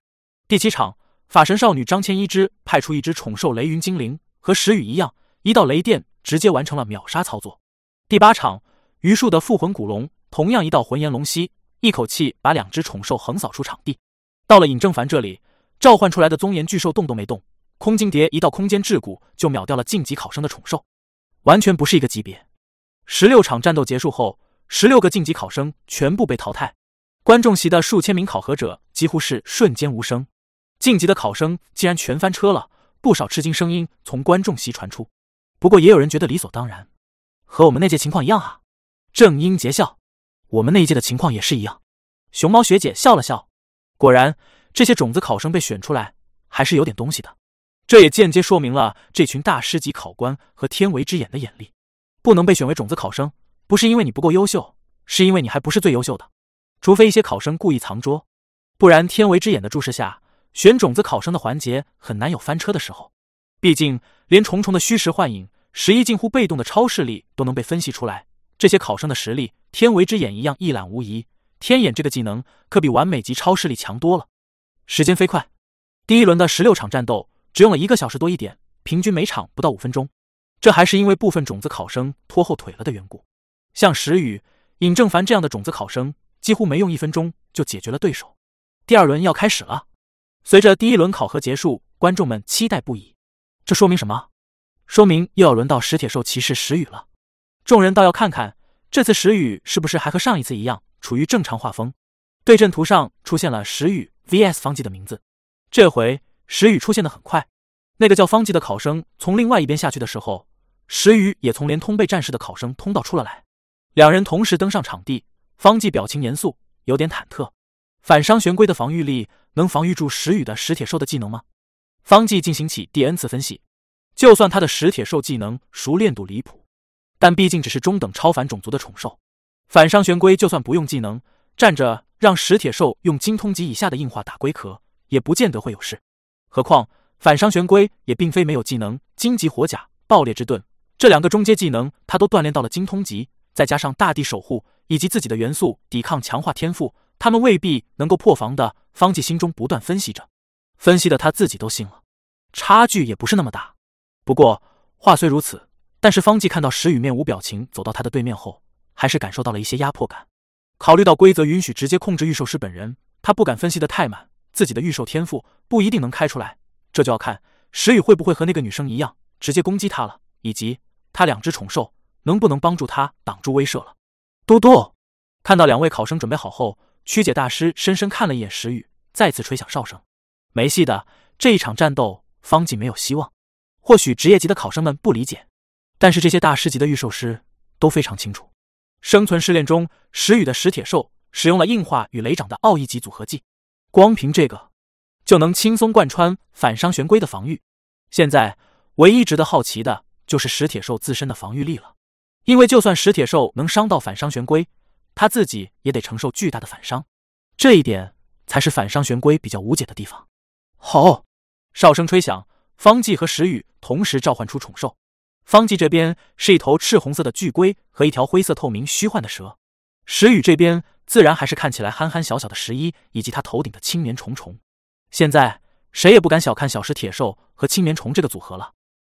Speaker 1: 第七场。法神少女张千一之派出一只宠兽雷云精灵，和石雨一样，一道雷电直接完成了秒杀操作。第八场，榆树的复魂古龙同样一道魂炎龙息，一口气把两只宠兽横扫出场地。到了尹正凡这里，召唤出来的宗炎巨兽动都没动，空晶蝶一道空间桎梏就秒掉了晋级考生的宠兽，完全不是一个级别。十六场战斗结束后，十六个晋级考生全部被淘汰，观众席的数千名考核者几乎是瞬间无声。晋级的考生竟然全翻车了，不少吃惊声音从观众席传出。不过也有人觉得理所当然，和我们那届情况一样啊。郑英杰笑，我们那一届的情况也是一样。熊猫学姐笑了笑，果然这些种子考生被选出来，还是有点东西的。这也间接说明了这群大师级考官和天为之眼的眼力。不能被选为种子考生，不是因为你不够优秀，是因为你还不是最优秀的。除非一些考生故意藏拙，不然天为之眼的注视下。选种子考生的环节很难有翻车的时候，毕竟连重重的虚实幻影、十一近乎被动的超势力都能被分析出来，这些考生的实力天为之眼一样一览无遗。天眼这个技能可比完美级超势力强多了。时间飞快，第一轮的十六场战斗只用了一个小时多一点，平均每场不到五分钟。这还是因为部分种子考生拖后腿了的缘故。像石宇、尹正凡这样的种子考生，几乎没用一分钟就解决了对手。第二轮要开始了。随着第一轮考核结束，观众们期待不已。这说明什么？说明又要轮到石铁兽骑士石宇了。众人倒要看看，这次石宇是不是还和上一次一样处于正常画风。对阵图上出现了石宇 vs 方季的名字。这回石宇出现的很快，那个叫方季的考生从另外一边下去的时候，石宇也从连通背战士的考生通道出了来。两人同时登上场地，方季表情严肃，有点忐忑。反伤玄龟的防御力。能防御住石宇的石铁兽的技能吗？方季进行起第 n 次分析，就算他的石铁兽技能熟练度离谱，但毕竟只是中等超凡种族的宠兽，反伤玄龟就算不用技能站着让石铁兽用精通级以下的硬化打龟壳，也不见得会有事。何况反伤玄龟也并非没有技能，荆棘火甲、爆裂之盾这两个中阶技能，他都锻炼到了精通级，再加上大地守护以及自己的元素抵抗强化天赋，他们未必能够破防的。方季心中不断分析着，分析的他自己都信了，差距也不是那么大。不过话虽如此，但是方季看到石宇面无表情走到他的对面后，还是感受到了一些压迫感。考虑到规则允许直接控制御兽师本人，他不敢分析的太满，自己的御兽天赋不一定能开出来。这就要看石宇会不会和那个女生一样直接攻击他了，以及他两只宠兽能不能帮助他挡住威慑了。嘟嘟，看到两位考生准备好后。曲解大师深深看了一眼石宇，再次吹响哨声。没戏的，这一场战斗方尽没有希望。或许职业级的考生们不理解，但是这些大师级的御兽师都非常清楚。生存试炼中，石宇的石铁兽使用了硬化与雷掌的奥义级组合技，光凭这个就能轻松贯穿反伤玄龟的防御。现在唯一值得好奇的就是石铁兽自身的防御力了，因为就算石铁兽能伤到反伤玄龟。他自己也得承受巨大的反伤，这一点才是反伤玄龟比较无解的地方。好，哨声吹响，方季和石宇同时召唤出宠兽。方季这边是一头赤红色的巨龟和一条灰色透明虚幻的蛇，石宇这边自然还是看起来憨憨小小的石一以及他头顶的青棉虫虫。现在谁也不敢小看小石铁兽和青棉虫这个组合了。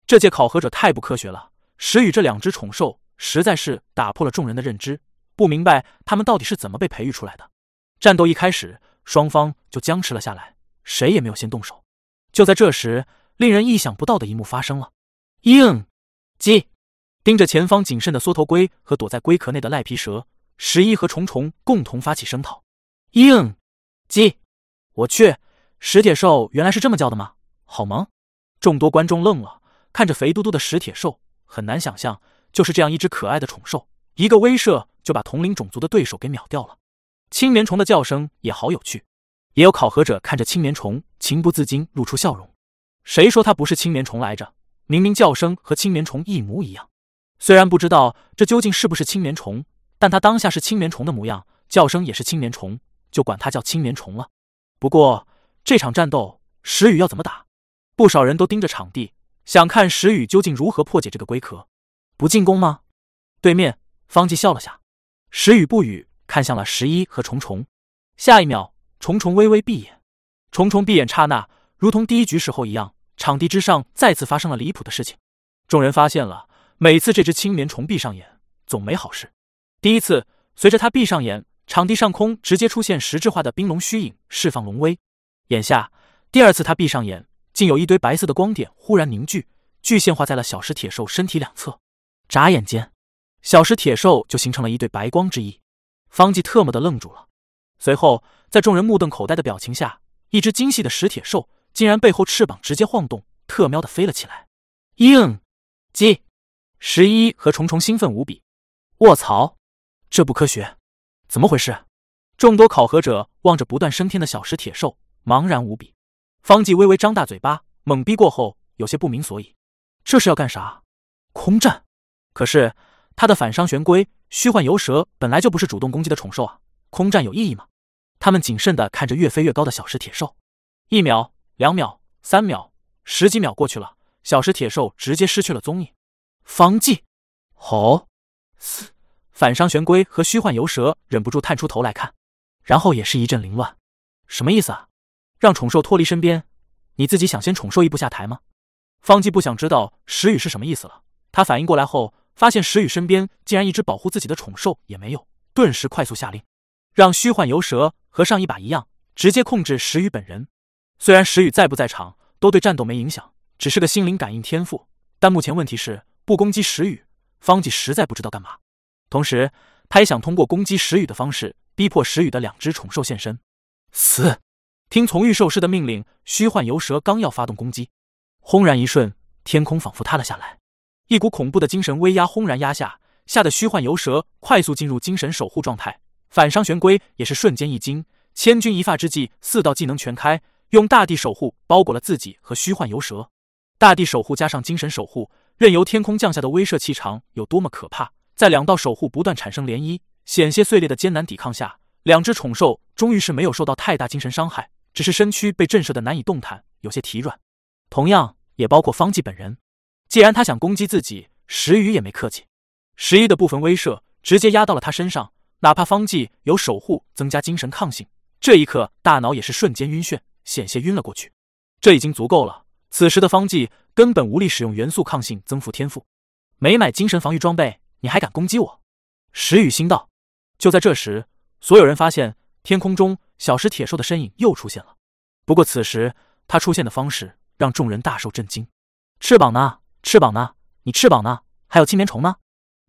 Speaker 1: 这届考核者太不科学了，石宇这两只宠兽实在是打破了众人的认知。不明白他们到底是怎么被培育出来的。战斗一开始，双方就僵持了下来，谁也没有先动手。就在这时，令人意想不到的一幕发生了。应鸡。盯着前方谨慎的缩头龟和躲在龟壳内的赖皮蛇，十一和虫虫共同发起声讨。应鸡。我去，石铁兽原来是这么叫的吗？好萌！众多观众愣了，看着肥嘟嘟的石铁兽，很难想象就是这样一只可爱的宠兽。一个威慑就把同龄种族的对手给秒掉了。青棉虫的叫声也好有趣，也有考核者看着青棉虫，情不自禁露出笑容。谁说它不是青棉虫来着？明明叫声和青棉虫一模一样。虽然不知道这究竟是不是青棉虫，但它当下是青棉虫的模样，叫声也是青棉虫，就管它叫青棉虫了。不过这场战斗，石宇要怎么打？不少人都盯着场地，想看石宇究竟如何破解这个龟壳。不进攻吗？对面。方季笑了下，时雨不语，看向了十一和虫虫。下一秒，虫虫微微闭眼。虫虫闭眼刹那，如同第一局时候一样，场地之上再次发生了离谱的事情。众人发现了，每次这只青莲虫闭上眼，总没好事。第一次，随着他闭上眼，场地上空直接出现实质化的冰龙虚影，释放龙威。眼下，第二次他闭上眼，竟有一堆白色的光点忽然凝聚，具现化在了小石铁兽身体两侧。眨眼间。小石铁兽就形成了一对白光之翼，方季特么的愣住了。随后，在众人目瞪口呆的表情下，一只精细的石铁兽竟然背后翅膀直接晃动，特喵的飞了起来。应，鸡，十一和虫虫兴奋无比。卧槽，这不科学，怎么回事？众多考核者望着不断升天的小石铁兽，茫然无比。方季微微张大嘴巴，懵逼过后，有些不明所以。这是要干啥？空战？可是。他的反伤玄龟、虚幻游蛇本来就不是主动攻击的宠兽啊，空战有意义吗？他们谨慎地看着越飞越高的小石铁兽，一秒、两秒、三秒、十几秒过去了，小石铁兽直接失去了踪影。方季，吼！嘶！反伤玄龟和虚幻游蛇忍不住探出头来看，然后也是一阵凌乱。什么意思啊？让宠兽脱离身边？你自己想先宠兽一步下台吗？方季不想知道石宇是什么意思了。他反应过来后。发现石宇身边竟然一只保护自己的宠兽也没有，顿时快速下令，让虚幻游蛇和上一把一样，直接控制石宇本人。虽然石宇在不在场都对战斗没影响，只是个心灵感应天赋，但目前问题是不攻击石宇，方济实在不知道干嘛。同时，他也想通过攻击石宇的方式，逼迫石宇的两只宠兽现身。死！听从御兽师的命令，虚幻游蛇刚要发动攻击，轰然一瞬，天空仿佛塌了下来。一股恐怖的精神威压轰然压下，吓得虚幻游蛇快速进入精神守护状态。反伤玄龟也是瞬间一惊，千钧一发之际，四道技能全开，用大地守护包裹了自己和虚幻游蛇。大地守护加上精神守护，任由天空降下的威慑气场有多么可怕，在两道守护不断产生涟漪、险些碎裂的艰难抵抗下，两只宠兽终于是没有受到太大精神伤害，只是身躯被震慑的难以动弹，有些疲软。同样也包括方剂本人。既然他想攻击自己，石雨也没客气，十一的部分威慑直接压到了他身上。哪怕方季有守护增加精神抗性，这一刻大脑也是瞬间晕眩，险些晕了过去。这已经足够了。此时的方季根本无力使用元素抗性增幅天赋，没买精神防御装备，你还敢攻击我？石雨心道。就在这时，所有人发现天空中小石铁兽的身影又出现了。不过此时他出现的方式让众人大受震惊，翅膀呢？翅膀呢？你翅膀呢？还有青棉虫呢？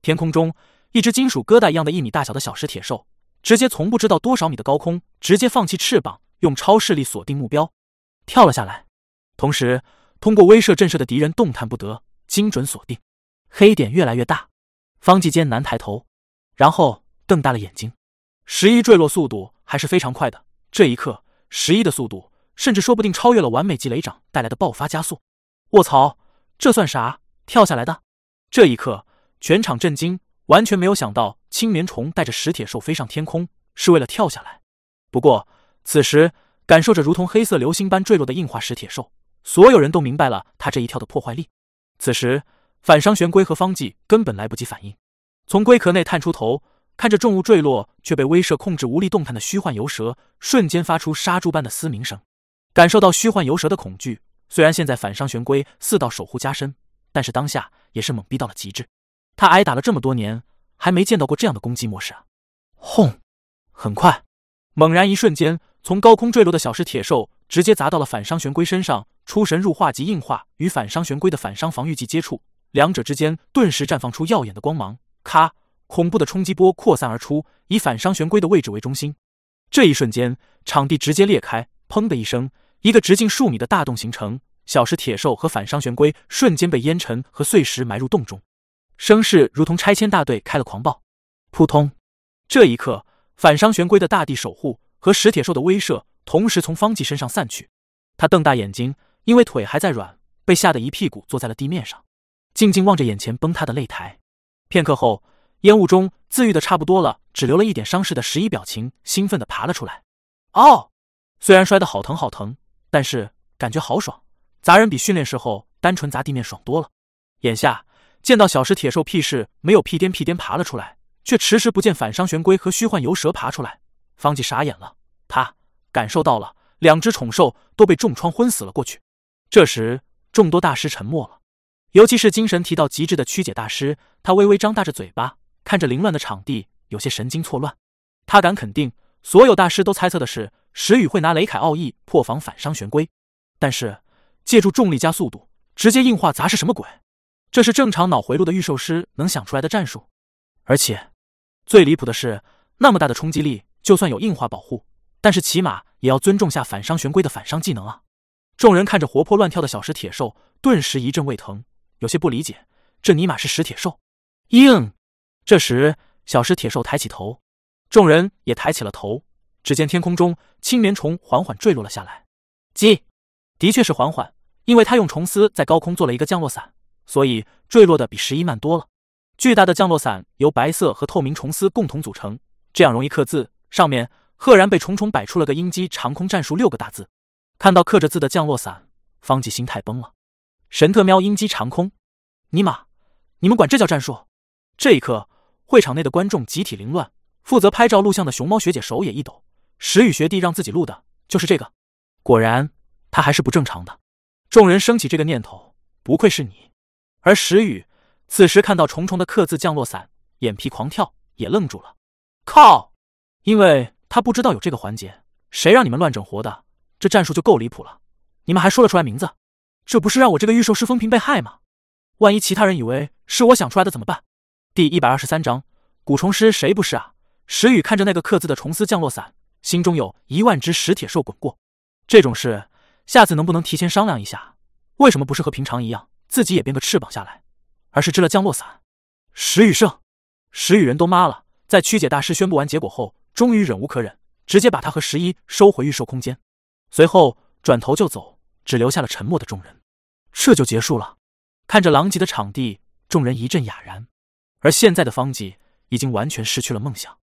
Speaker 1: 天空中，一只金属疙瘩一样的一米大小的小石铁兽，直接从不知道多少米的高空，直接放弃翅膀，用超视力锁定目标，跳了下来。同时，通过威慑震慑的敌人动弹不得，精准锁定。黑点越来越大，方季艰难抬头，然后瞪大了眼睛。十一坠落速度还是非常快的。这一刻，十一的速度甚至说不定超越了完美级雷掌带来的爆发加速。卧槽！这算啥？跳下来的！这一刻，全场震惊，完全没有想到青棉虫带着石铁兽飞上天空是为了跳下来。不过，此时感受着如同黑色流星般坠落的硬化石铁兽，所有人都明白了他这一跳的破坏力。此时，反伤玄龟和方季根本来不及反应，从龟壳内探出头，看着重物坠落，却被威慑控制无力动弹的虚幻游蛇，瞬间发出杀猪般的嘶鸣声。感受到虚幻游蛇的恐惧。虽然现在反伤玄龟四道守护加身，但是当下也是懵逼到了极致。他挨打了这么多年，还没见到过这样的攻击模式啊！轰！很快，猛然一瞬间，从高空坠落的小石铁兽直接砸到了反伤玄龟身上，出神入化及硬化与反伤玄龟的反伤防御技接触，两者之间顿时绽放出耀眼的光芒。咔！恐怖的冲击波扩散而出，以反伤玄龟的位置为中心，这一瞬间，场地直接裂开，砰的一声。一个直径数米的大洞形成，小石铁兽和反伤玄龟瞬间被烟尘和碎石埋入洞中，声势如同拆迁大队开了狂暴。扑通！这一刻，反伤玄龟的大地守护和石铁兽的威慑同时从方季身上散去，他瞪大眼睛，因为腿还在软，被吓得一屁股坐在了地面上，静静望着眼前崩塌的擂台。片刻后，烟雾中自愈的差不多了，只留了一点伤势的十一，表情兴奋的爬了出来。哦，虽然摔得好疼好疼。但是感觉好爽，砸人比训练时候单纯砸地面爽多了。眼下见到小石铁兽屁事没有，屁颠屁颠爬了出来，却迟迟不见反伤玄龟和虚幻游蛇爬出来，方季傻眼了。他感受到了，两只宠兽都被重创昏死了过去。这时，众多大师沉默了，尤其是精神提到极致的曲解大师，他微微张大着嘴巴，看着凌乱的场地，有些神经错乱。他敢肯定，所有大师都猜测的是。石宇会拿雷凯奥义破防反伤玄龟，但是借助重力加速度直接硬化砸是什么鬼？这是正常脑回路的御兽师能想出来的战术？而且最离谱的是，那么大的冲击力，就算有硬化保护，但是起码也要尊重下反伤玄龟的反伤技能啊！众人看着活泼乱跳的小石铁兽，顿时一阵胃疼，有些不理解，这尼玛是石铁兽？硬！这时，小石铁兽抬起头，众人也抬起了头。只见天空中青棉虫缓缓坠落了下来，鸡，的确是缓缓，因为他用虫丝在高空做了一个降落伞，所以坠落的比十一慢多了。巨大的降落伞由白色和透明虫丝共同组成，这样容易刻字，上面赫然被重重摆出了个“鹰击长空”战术六个大字。看到刻着字的降落伞，方季心态崩了，神特喵鹰击长空，尼玛，你们管这叫战术？这一刻，会场内的观众集体凌乱，负责拍照录像的熊猫学姐手也一抖。石宇学弟让自己录的就是这个，果然他还是不正常的。众人升起这个念头，不愧是你。而石宇此时看到重重的刻字降落伞，眼皮狂跳，也愣住了。靠！因为他不知道有这个环节，谁让你们乱整活的？这战术就够离谱了，你们还说了出来名字，这不是让我这个预售师风评被害吗？万一其他人以为是我想出来的怎么办？第一百二十三章，蛊虫师谁不是啊？石宇看着那个刻字的虫丝降落伞。心中有一万只石铁兽滚过，这种事下次能不能提前商量一下？为什么不是和平常一样自己也变个翅膀下来，而是织了降落伞？石宇盛、石宇人都麻了，在曲解大师宣布完结果后，终于忍无可忍，直接把他和十一收回预售空间，随后转头就走，只留下了沉默的众人。这就结束了。看着狼藉的场地，众人一阵哑然。而现在的方季已经完全失去了梦想，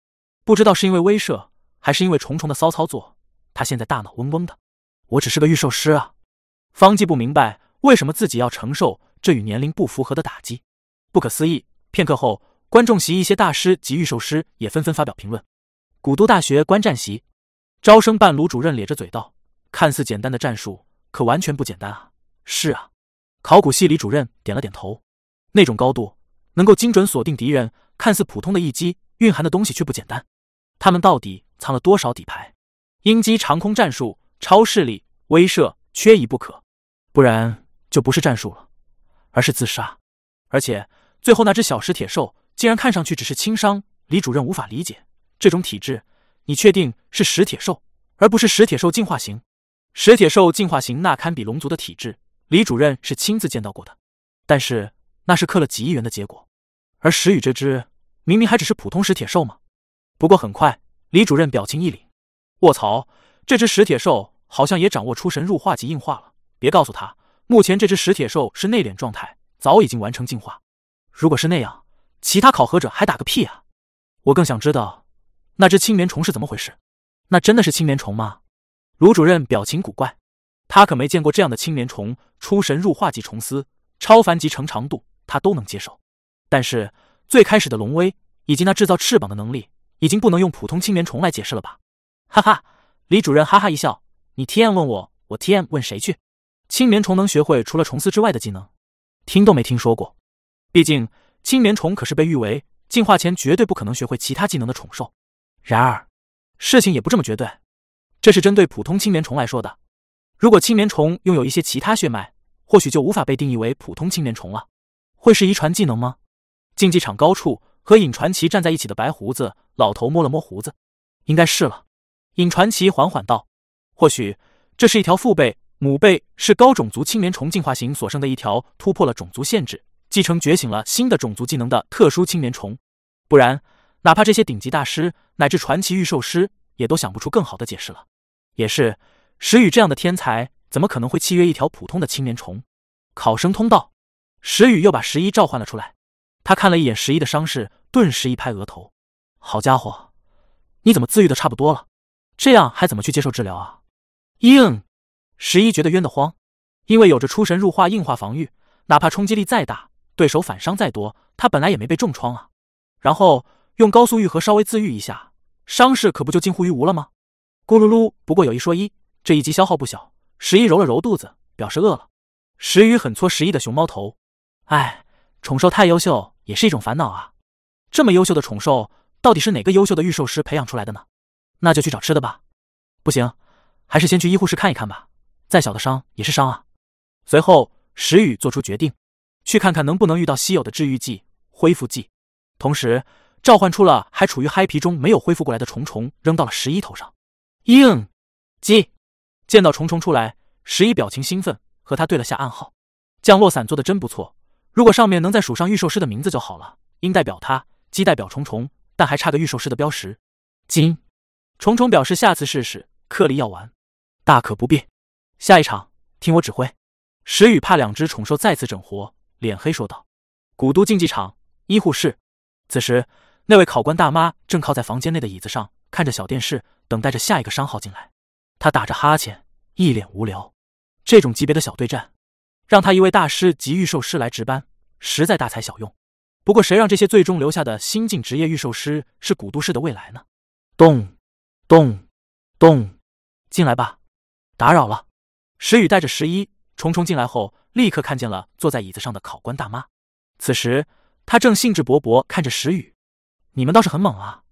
Speaker 1: 不知道是因为威慑。还是因为重重的骚操作，他现在大脑嗡嗡的。我只是个御兽师啊！方季不明白为什么自己要承受这与年龄不符合的打击。不可思议。片刻后，观众席一些大师及御兽师也纷纷发表评论。古都大学观战席，招生办卢主任咧着嘴道：“看似简单的战术，可完全不简单啊！”是啊，考古系李主任点了点头：“那种高度能够精准锁定敌人，看似普通的一击，蕴含的东西却不简单。他们到底……”藏了多少底牌？鹰击长空战术、超势力威慑缺一不可，不然就不是战术了，而是自杀。而且最后那只小石铁兽竟然看上去只是轻伤，李主任无法理解这种体质。你确定是石铁兽，而不是石铁兽进化型？石铁兽进化型那堪比龙族的体质，李主任是亲自见到过的。但是那是氪了几亿元的结果，而石宇这只明明还只是普通石铁兽吗？不过很快。李主任表情一凛，卧槽！这只石铁兽好像也掌握出神入化级硬化了。别告诉他，目前这只石铁兽是内敛状态，早已经完成进化。如果是那样，其他考核者还打个屁啊！我更想知道那只青莲虫是怎么回事。那真的是青莲虫吗？卢主任表情古怪，他可没见过这样的青莲虫。出神入化级虫丝、超凡级成长度，他都能接受。但是最开始的龙威以及那制造翅膀的能力。已经不能用普通青棉虫来解释了吧？哈哈，李主任哈哈一笑。你 T M 问我，我 T M 问谁去？青棉虫能学会除了虫丝之外的技能？听都没听说过。毕竟青棉虫可是被誉为进化前绝对不可能学会其他技能的宠兽。然而，事情也不这么绝对。这是针对普通青棉虫来说的。如果青棉虫拥有一些其他血脉，或许就无法被定义为普通青棉虫了。会是遗传技能吗？竞技场高处。和尹传奇站在一起的白胡子老头摸了摸胡子，应该是了。尹传奇缓缓道：“或许这是一条父辈母辈是高种族青莲虫进化型所生的一条突破了种族限制，继承觉醒了新的种族技能的特殊青莲虫。不然，哪怕这些顶级大师乃至传奇御兽师，也都想不出更好的解释了。也是，石宇这样的天才，怎么可能会契约一条普通的青莲虫？”考生通道，石宇又把十一召唤了出来，他看了一眼十一的伤势。顿时一拍额头，好家伙，你怎么自愈的差不多了？这样还怎么去接受治疗啊？硬，十一觉得冤得慌，因为有着出神入化硬化防御，哪怕冲击力再大，对手反伤再多，他本来也没被重创啊。然后用高速愈合稍微自愈一下，伤势可不就近乎于无了吗？咕噜噜。不过有一说一，这一击消耗不小。十一揉了揉肚子，表示饿了。石宇很搓十一的熊猫头，哎，宠兽太优秀也是一种烦恼啊。这么优秀的宠兽，到底是哪个优秀的御兽师培养出来的呢？那就去找吃的吧。不行，还是先去医护室看一看吧。再小的伤也是伤啊。随后，石宇做出决定，去看看能不能遇到稀有的治愈剂、恢复剂。同时，召唤出了还处于嗨皮中没有恢复过来的虫虫，扔到了十一头上。应，鸡。见到虫虫出来，十一表情兴奋，和他对了下暗号。降落伞做的真不错，如果上面能再署上御兽师的名字就好了。应代表他。鸡代表虫虫，但还差个御兽师的标识。金虫虫表示下次试试克利药丸，大可不必。下一场听我指挥。石宇怕两只宠兽再次整活，脸黑说道。古都竞技场医护室，此时那位考官大妈正靠在房间内的椅子上，看着小电视，等待着下一个商号进来。她打着哈欠，一脸无聊。这种级别的小对战，让他一位大师级御兽师来值班，实在大材小用。不过，谁让这些最终留下的新晋职业御兽师是古都市的未来呢？咚，咚，咚，进来吧！打扰了。石雨带着十一、重重进来后，立刻看见了坐在椅子上的考官大妈。此时，他正兴致勃勃看着石雨：“你们倒是很猛啊，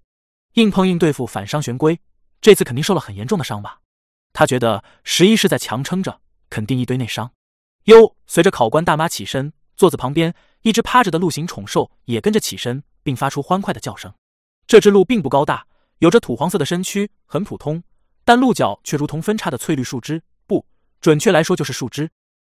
Speaker 1: 硬碰硬对付反伤玄龟，这次肯定受了很严重的伤吧？”他觉得十一是在强撑着，肯定一堆内伤。哟，随着考官大妈起身，座子旁边。一只趴着的鹿形宠兽也跟着起身，并发出欢快的叫声。这只鹿并不高大，有着土黄色的身躯，很普通，但鹿角却如同分叉的翠绿树枝，不准确来说就是树枝。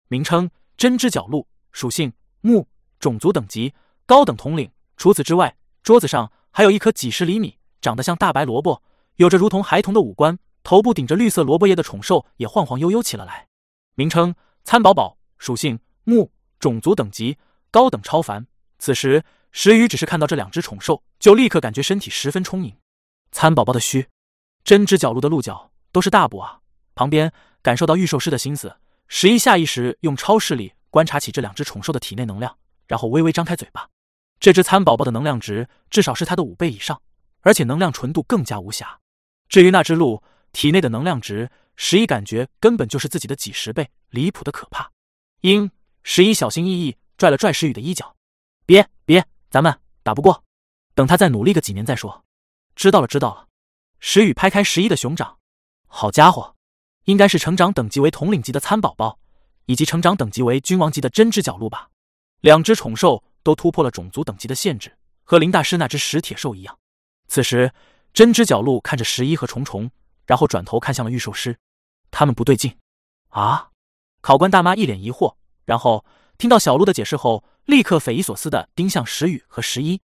Speaker 1: 名称：针知角鹿，属性：木，种族等级：高等统领。除此之外，桌子上还有一颗几十厘米、长得像大白萝卜、有着如同孩童的五官、头部顶着绿色萝卜叶的宠兽也晃晃悠悠起了来。名称：餐宝宝，属性：木，种族等级：高等超凡。此时，石宇只是看到这两只宠兽，就立刻感觉身体十分充盈。参宝宝的须，真织角鹿的鹿角，都是大补啊！旁边感受到御兽师的心思，十一下意识用超视力观察起这两只宠兽的体内能量，然后微微张开嘴巴。这只参宝宝的能量值至少是它的五倍以上，而且能量纯度更加无瑕。至于那只鹿，体内的能量值，十一感觉根本就是自己的几十倍，离谱的可怕。因十一小心翼翼。拽了拽石宇的衣角，“别别，咱们打不过，等他再努力个几年再说。”知道了，知道了。石宇拍开十一的熊掌。好家伙，应该是成长等级为统领级的参宝宝，以及成长等级为君王级的真知角鹿吧？两只宠兽都突破了种族等级的限制，和林大师那只石铁兽一样。此时，真知角鹿看着十一和虫虫，然后转头看向了御兽师，他们不对劲啊！考官大妈一脸疑惑，然后。听到小鹿的解释后，立刻匪夷所思地盯向石宇和十一。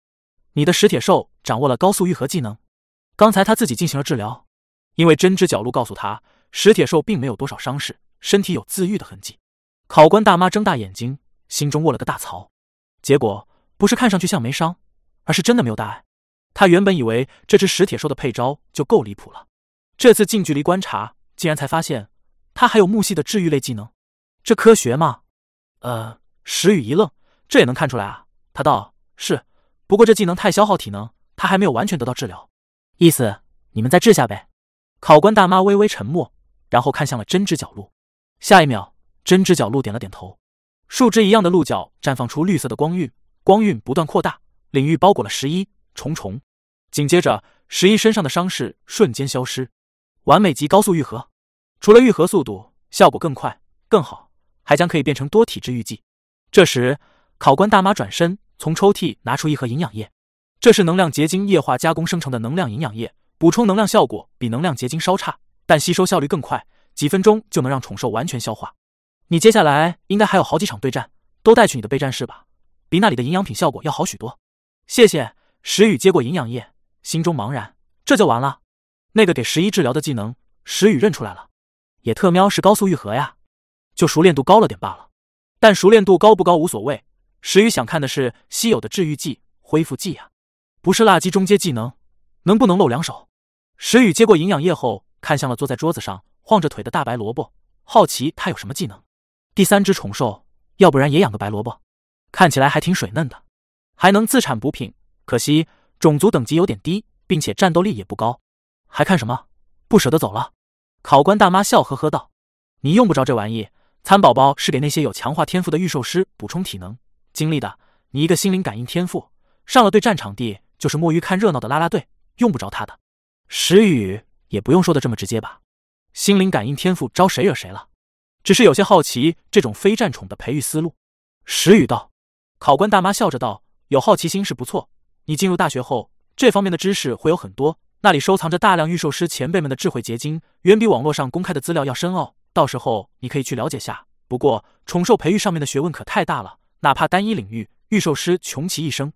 Speaker 1: 你的石铁兽掌握了高速愈合技能，刚才他自己进行了治疗。因为真知角鹿告诉他，石铁兽并没有多少伤势，身体有自愈的痕迹。考官大妈睁大眼睛，心中卧了个大槽。结果不是看上去像没伤，而是真的没有大碍。他原本以为这只石铁兽的配招就够离谱了，这次近距离观察，竟然才发现它还有木系的治愈类技能。这科学吗？呃，石宇一愣，这也能看出来啊？他道：“是，不过这技能太消耗体能，他还没有完全得到治疗。意思，你们再治下呗。”考官大妈微微沉默，然后看向了真知角鹿。下一秒，真知角鹿点了点头，树枝一样的鹿角绽放出绿色的光晕，光晕不断扩大，领域包裹了十一重重。紧接着，十一身上的伤势瞬间消失，完美级高速愈合，除了愈合速度，效果更快更好。还将可以变成多体质愈剂。这时，考官大妈转身从抽屉拿出一盒营养液，这是能量结晶液化加工生成的能量营养液，补充能量效果比能量结晶稍差，但吸收效率更快，几分钟就能让宠兽完全消化。你接下来应该还有好几场对战，都带去你的备战室吧，比那里的营养品效果要好许多。谢谢。石宇接过营养液，心中茫然，这就完了？那个给十一治疗的技能，石宇认出来了，也特喵是高速愈合呀！就熟练度高了点罢了，但熟练度高不高无所谓。石宇想看的是稀有的治愈技、恢复技呀，不是垃圾中阶技能，能不能露两手？石宇接过营养液后，看向了坐在桌子上晃着腿的大白萝卜，好奇他有什么技能。第三只宠兽，要不然也养个白萝卜，看起来还挺水嫩的，还能自产补品。可惜种族等级有点低，并且战斗力也不高。还看什么？不舍得走了？考官大妈笑呵呵道：“你用不着这玩意。”蚕宝宝是给那些有强化天赋的御兽师补充体能、精力的。你一个心灵感应天赋，上了对战场地就是摸鱼看热闹的拉拉队，用不着他的。石宇也不用说的这么直接吧？心灵感应天赋招谁惹谁了？只是有些好奇这种非战宠的培育思路。石宇道。考官大妈笑着道：“有好奇心是不错，你进入大学后，这方面的知识会有很多。那里收藏着大量御兽师前辈们的智慧结晶，远比网络上公开的资料要深奥。”到时候你可以去了解下，不过宠兽培育上面的学问可太大了，哪怕单一领域，御兽师穷其一生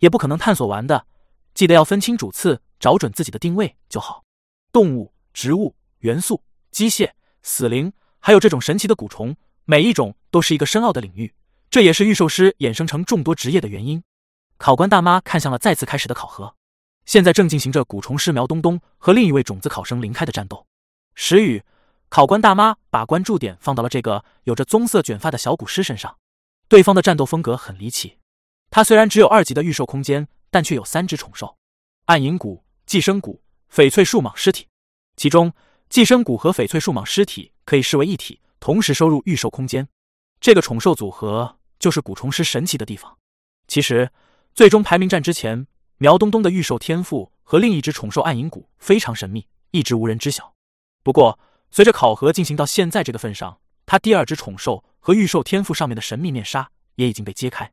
Speaker 1: 也不可能探索完的。记得要分清主次，找准自己的定位就好。动物、植物、元素、机械、死灵，还有这种神奇的蛊虫，每一种都是一个深奥的领域，这也是御兽师衍生成众多职业的原因。考官大妈看向了再次开始的考核，现在正进行着蛊虫师苗东东和另一位种子考生林开的战斗。时雨。考官大妈把关注点放到了这个有着棕色卷发的小蛊师身上。对方的战斗风格很离奇，他虽然只有二级的预售空间，但却有三只宠兽：暗影蛊、寄生蛊、翡翠树蟒尸体。其中，寄生蛊和翡翠树蟒尸体可以视为一体，同时收入预售空间。这个宠兽组合就是蛊虫师神奇的地方。其实，最终排名战之前，苗东东的预售天赋和另一只宠兽暗影蛊非常神秘，一直无人知晓。不过，随着考核进行到现在这个份上，他第二只宠兽和御兽天赋上面的神秘面纱也已经被揭开。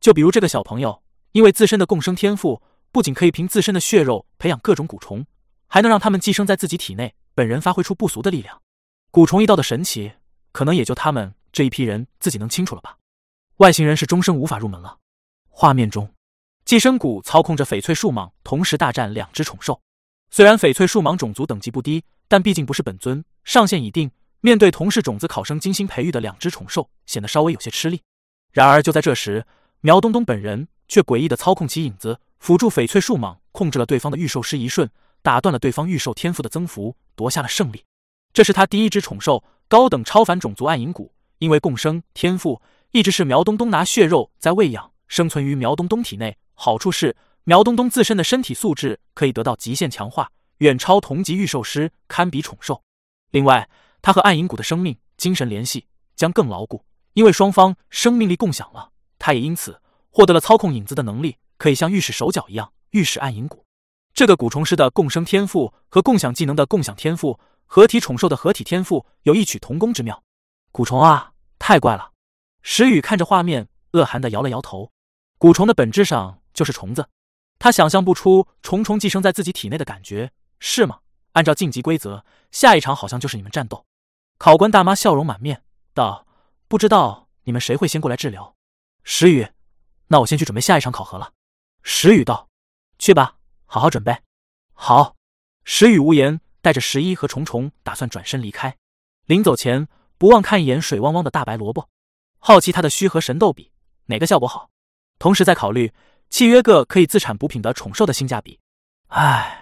Speaker 1: 就比如这个小朋友，因为自身的共生天赋，不仅可以凭自身的血肉培养各种蛊虫，还能让他们寄生在自己体内，本人发挥出不俗的力量。蛊虫一道的神奇，可能也就他们这一批人自己能清楚了吧。外星人是终生无法入门了。画面中，寄生蛊操控着翡翠树蟒，同时大战两只宠兽。虽然翡翠树蟒种族等级不低。但毕竟不是本尊，上限已定。面对同是种子考生精心培育的两只宠兽，显得稍微有些吃力。然而，就在这时，苗东东本人却诡异的操控起影子，辅助翡翠树蟒控制了对方的御兽师一瞬，打断了对方御兽天赋的增幅，夺下了胜利。这是他第一只宠兽，高等超凡种族暗影蛊，因为共生天赋一直是苗东东拿血肉在喂养，生存于苗东东体内，好处是苗东东自身的身体素质可以得到极限强化。远超同级御兽师，堪比宠兽。另外，他和暗影谷的生命精神联系将更牢固，因为双方生命力共享了。他也因此获得了操控影子的能力，可以像御史手脚一样御史暗影谷。这个蛊虫师的共生天赋和共享技能的共享天赋，合体宠兽的合体天赋有异曲同工之妙。蛊虫啊，太怪了！石宇看着画面，恶寒的摇了摇头。蛊虫的本质上就是虫子，他想象不出虫虫寄生在自己体内的感觉。是吗？按照晋级规则，下一场好像就是你们战斗。考官大妈笑容满面道：“不知道你们谁会先过来治疗。”石雨，那我先去准备下一场考核了。石雨道：“去吧，好好准备。”好。石雨无言，带着十一和虫虫，打算转身离开。临走前，不忘看一眼水汪汪的大白萝卜，好奇他的须和神斗比哪个效果好。同时在考虑契约个可以自产补品的宠兽的性价比。唉。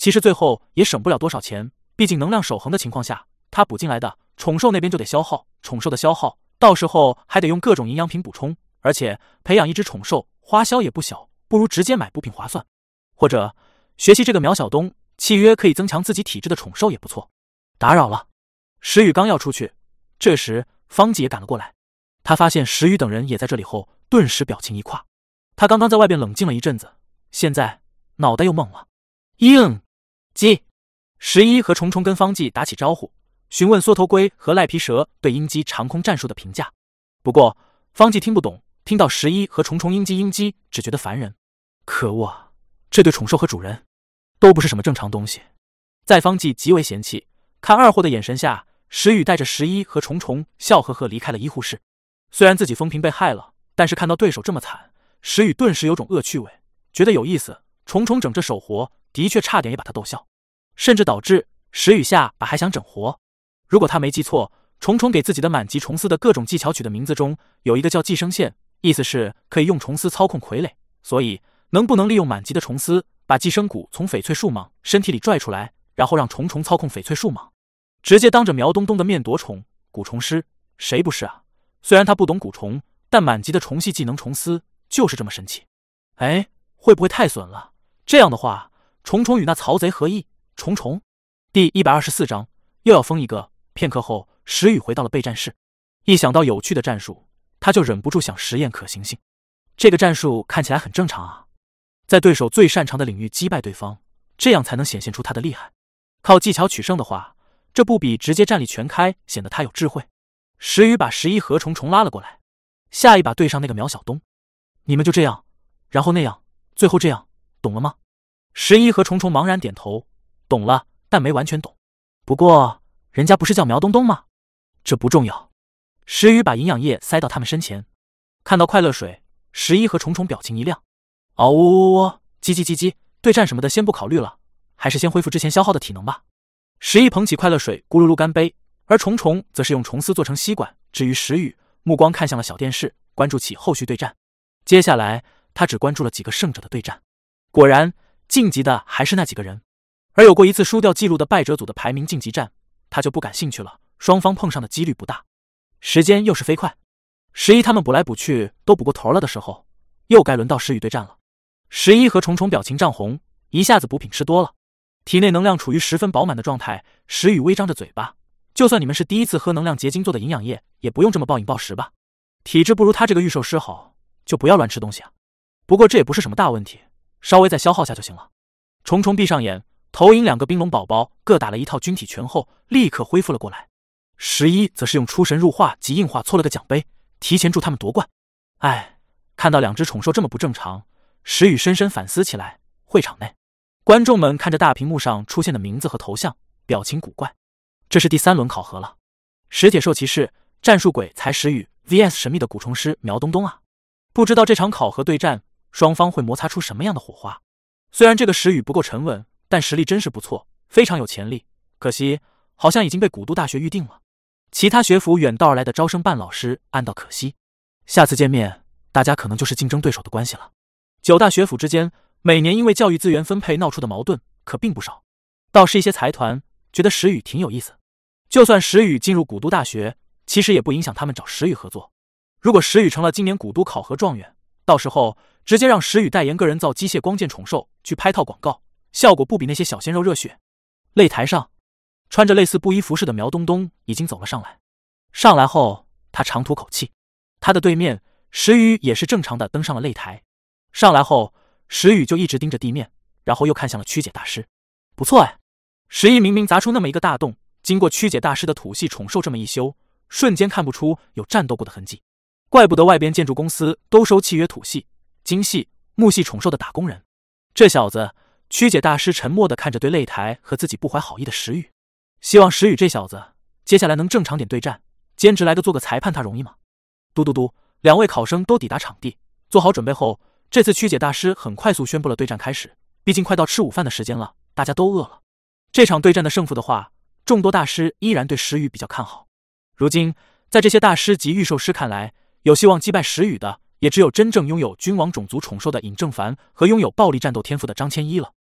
Speaker 1: 其实最后也省不了多少钱，毕竟能量守恒的情况下，他补进来的宠兽那边就得消耗，宠兽的消耗，到时候还得用各种营养品补充，而且培养一只宠兽花销也不小，不如直接买补品划算。或者学习这个苗小东契约，可以增强自己体质的宠兽也不错。打扰了，石宇刚要出去，这时方吉也赶了过来。他发现石宇等人也在这里后，顿时表情一垮。他刚刚在外边冷静了一阵子，现在脑袋又懵了。应。鸡，十一和虫虫跟方季打起招呼，询问缩头龟和赖皮蛇对鹰击长空战术的评价。不过方季听不懂，听到十一和虫虫鹰击鹰击，只觉得烦人。可恶啊，这对宠兽和主人，都不是什么正常东西。在方季极为嫌弃、看二货的眼神下，石宇带着十一和虫虫笑呵呵离开了医护室。虽然自己风平被害了，但是看到对手这么惨，石宇顿时有种恶趣味，觉得有意思。虫虫整这手活，的确差点也把他逗笑。甚至导致石雨夏把还想整活。如果他没记错，虫虫给自己的满级虫丝的各种技巧取的名字中，有一个叫“寄生线”，意思是可以用虫丝操控傀儡。所以，能不能利用满级的虫丝，把寄生蛊从翡翠树蟒身体里拽出来，然后让虫虫操控翡翠树蟒，直接当着苗东东的面夺虫蛊虫师？谁不是啊？虽然他不懂蛊虫，但满级的虫系技能虫丝就是这么神奇。哎，会不会太损了？这样的话，虫虫与那曹贼何异？重重，第一百二十四章又要封一个。片刻后，石宇回到了备战室。一想到有趣的战术，他就忍不住想实验可行性。这个战术看起来很正常啊，在对手最擅长的领域击败对方，这样才能显现出他的厉害。靠技巧取胜的话，这不比直接战力全开显得他有智慧？石宇把十一和重重拉了过来，下一把对上那个苗小东，你们就这样，然后那样，最后这样，懂了吗？十一和重重茫然点头。懂了，但没完全懂。不过人家不是叫苗东东吗？这不重要。石宇把营养液塞到他们身前，看到快乐水，十一和虫虫表情一亮。嗷呜呜呜，叽叽叽叽，对战什么的先不考虑了，还是先恢复之前消耗的体能吧。十一捧起快乐水，咕噜噜干杯。而虫虫则是用虫丝做成吸管。至于石宇，目光看向了小电视，关注起后续对战。接下来他只关注了几个胜者的对战，果然晋级的还是那几个人。而有过一次输掉记录的败者组的排名晋级战，他就不感兴趣了。双方碰上的几率不大，时间又是飞快。十一他们补来补去都补过头了的时候，又该轮到石宇对战了。十一和重重表情涨红，一下子补品吃多了，体内能量处于十分饱满的状态。石宇微张着嘴巴：“就算你们是第一次喝能量结晶做的营养液，也不用这么暴饮暴食吧？体质不如他这个御兽师好，就不要乱吃东西啊。不过这也不是什么大问题，稍微再消耗下就行了。”重重闭上眼。投影两个冰龙宝宝各打了一套军体拳后，立刻恢复了过来。十一则是用出神入化及硬化搓了个奖杯，提前祝他们夺冠。哎，看到两只宠兽这么不正常，石宇深深反思起来。会场内，观众们看着大屏幕上出现的名字和头像，表情古怪。这是第三轮考核了，石铁兽骑士战术鬼才石宇 V S 神秘的蛊虫师苗东东啊！不知道这场考核对战双方会摩擦出什么样的火花。虽然这个石宇不够沉稳。但实力真是不错，非常有潜力。可惜，好像已经被古都大学预定了。其他学府远道而来的招生办老师暗道可惜，下次见面大家可能就是竞争对手的关系了。九大学府之间每年因为教育资源分配闹出的矛盾可并不少。倒是一些财团觉得石宇挺有意思，就算石宇进入古都大学，其实也不影响他们找石宇合作。如果石宇成了今年古都考核状元，到时候直接让石宇代言个人造机械光剑宠兽去拍套广告。效果不比那些小鲜肉热血。擂台上，穿着类似布衣服饰的苗东东已经走了上来。上来后，他长吐口气。他的对面，石宇也是正常的登上了擂台。上来后，石宇就一直盯着地面，然后又看向了曲解大师。不错哎，石毅明明砸出那么一个大洞，经过曲解大师的土系宠兽这么一修，瞬间看不出有战斗过的痕迹。怪不得外边建筑公司都收契约土系、金系、木系宠兽的打工人。这小子。曲解大师沉默的看着对擂台和自己不怀好意的石宇，希望石宇这小子接下来能正常点对战，兼职来个做个裁判他容易吗？嘟嘟嘟，两位考生都抵达场地，做好准备后，这次曲解大师很快速宣布了对战开始，毕竟快到吃午饭的时间了，大家都饿了。这场对战的胜负的话，众多大师依然对石宇比较看好。如今在这些大师及预售师看来，有希望击败石宇的也只有真正拥有君王种族宠兽的尹正凡和拥有暴力战斗天赋的张千一了。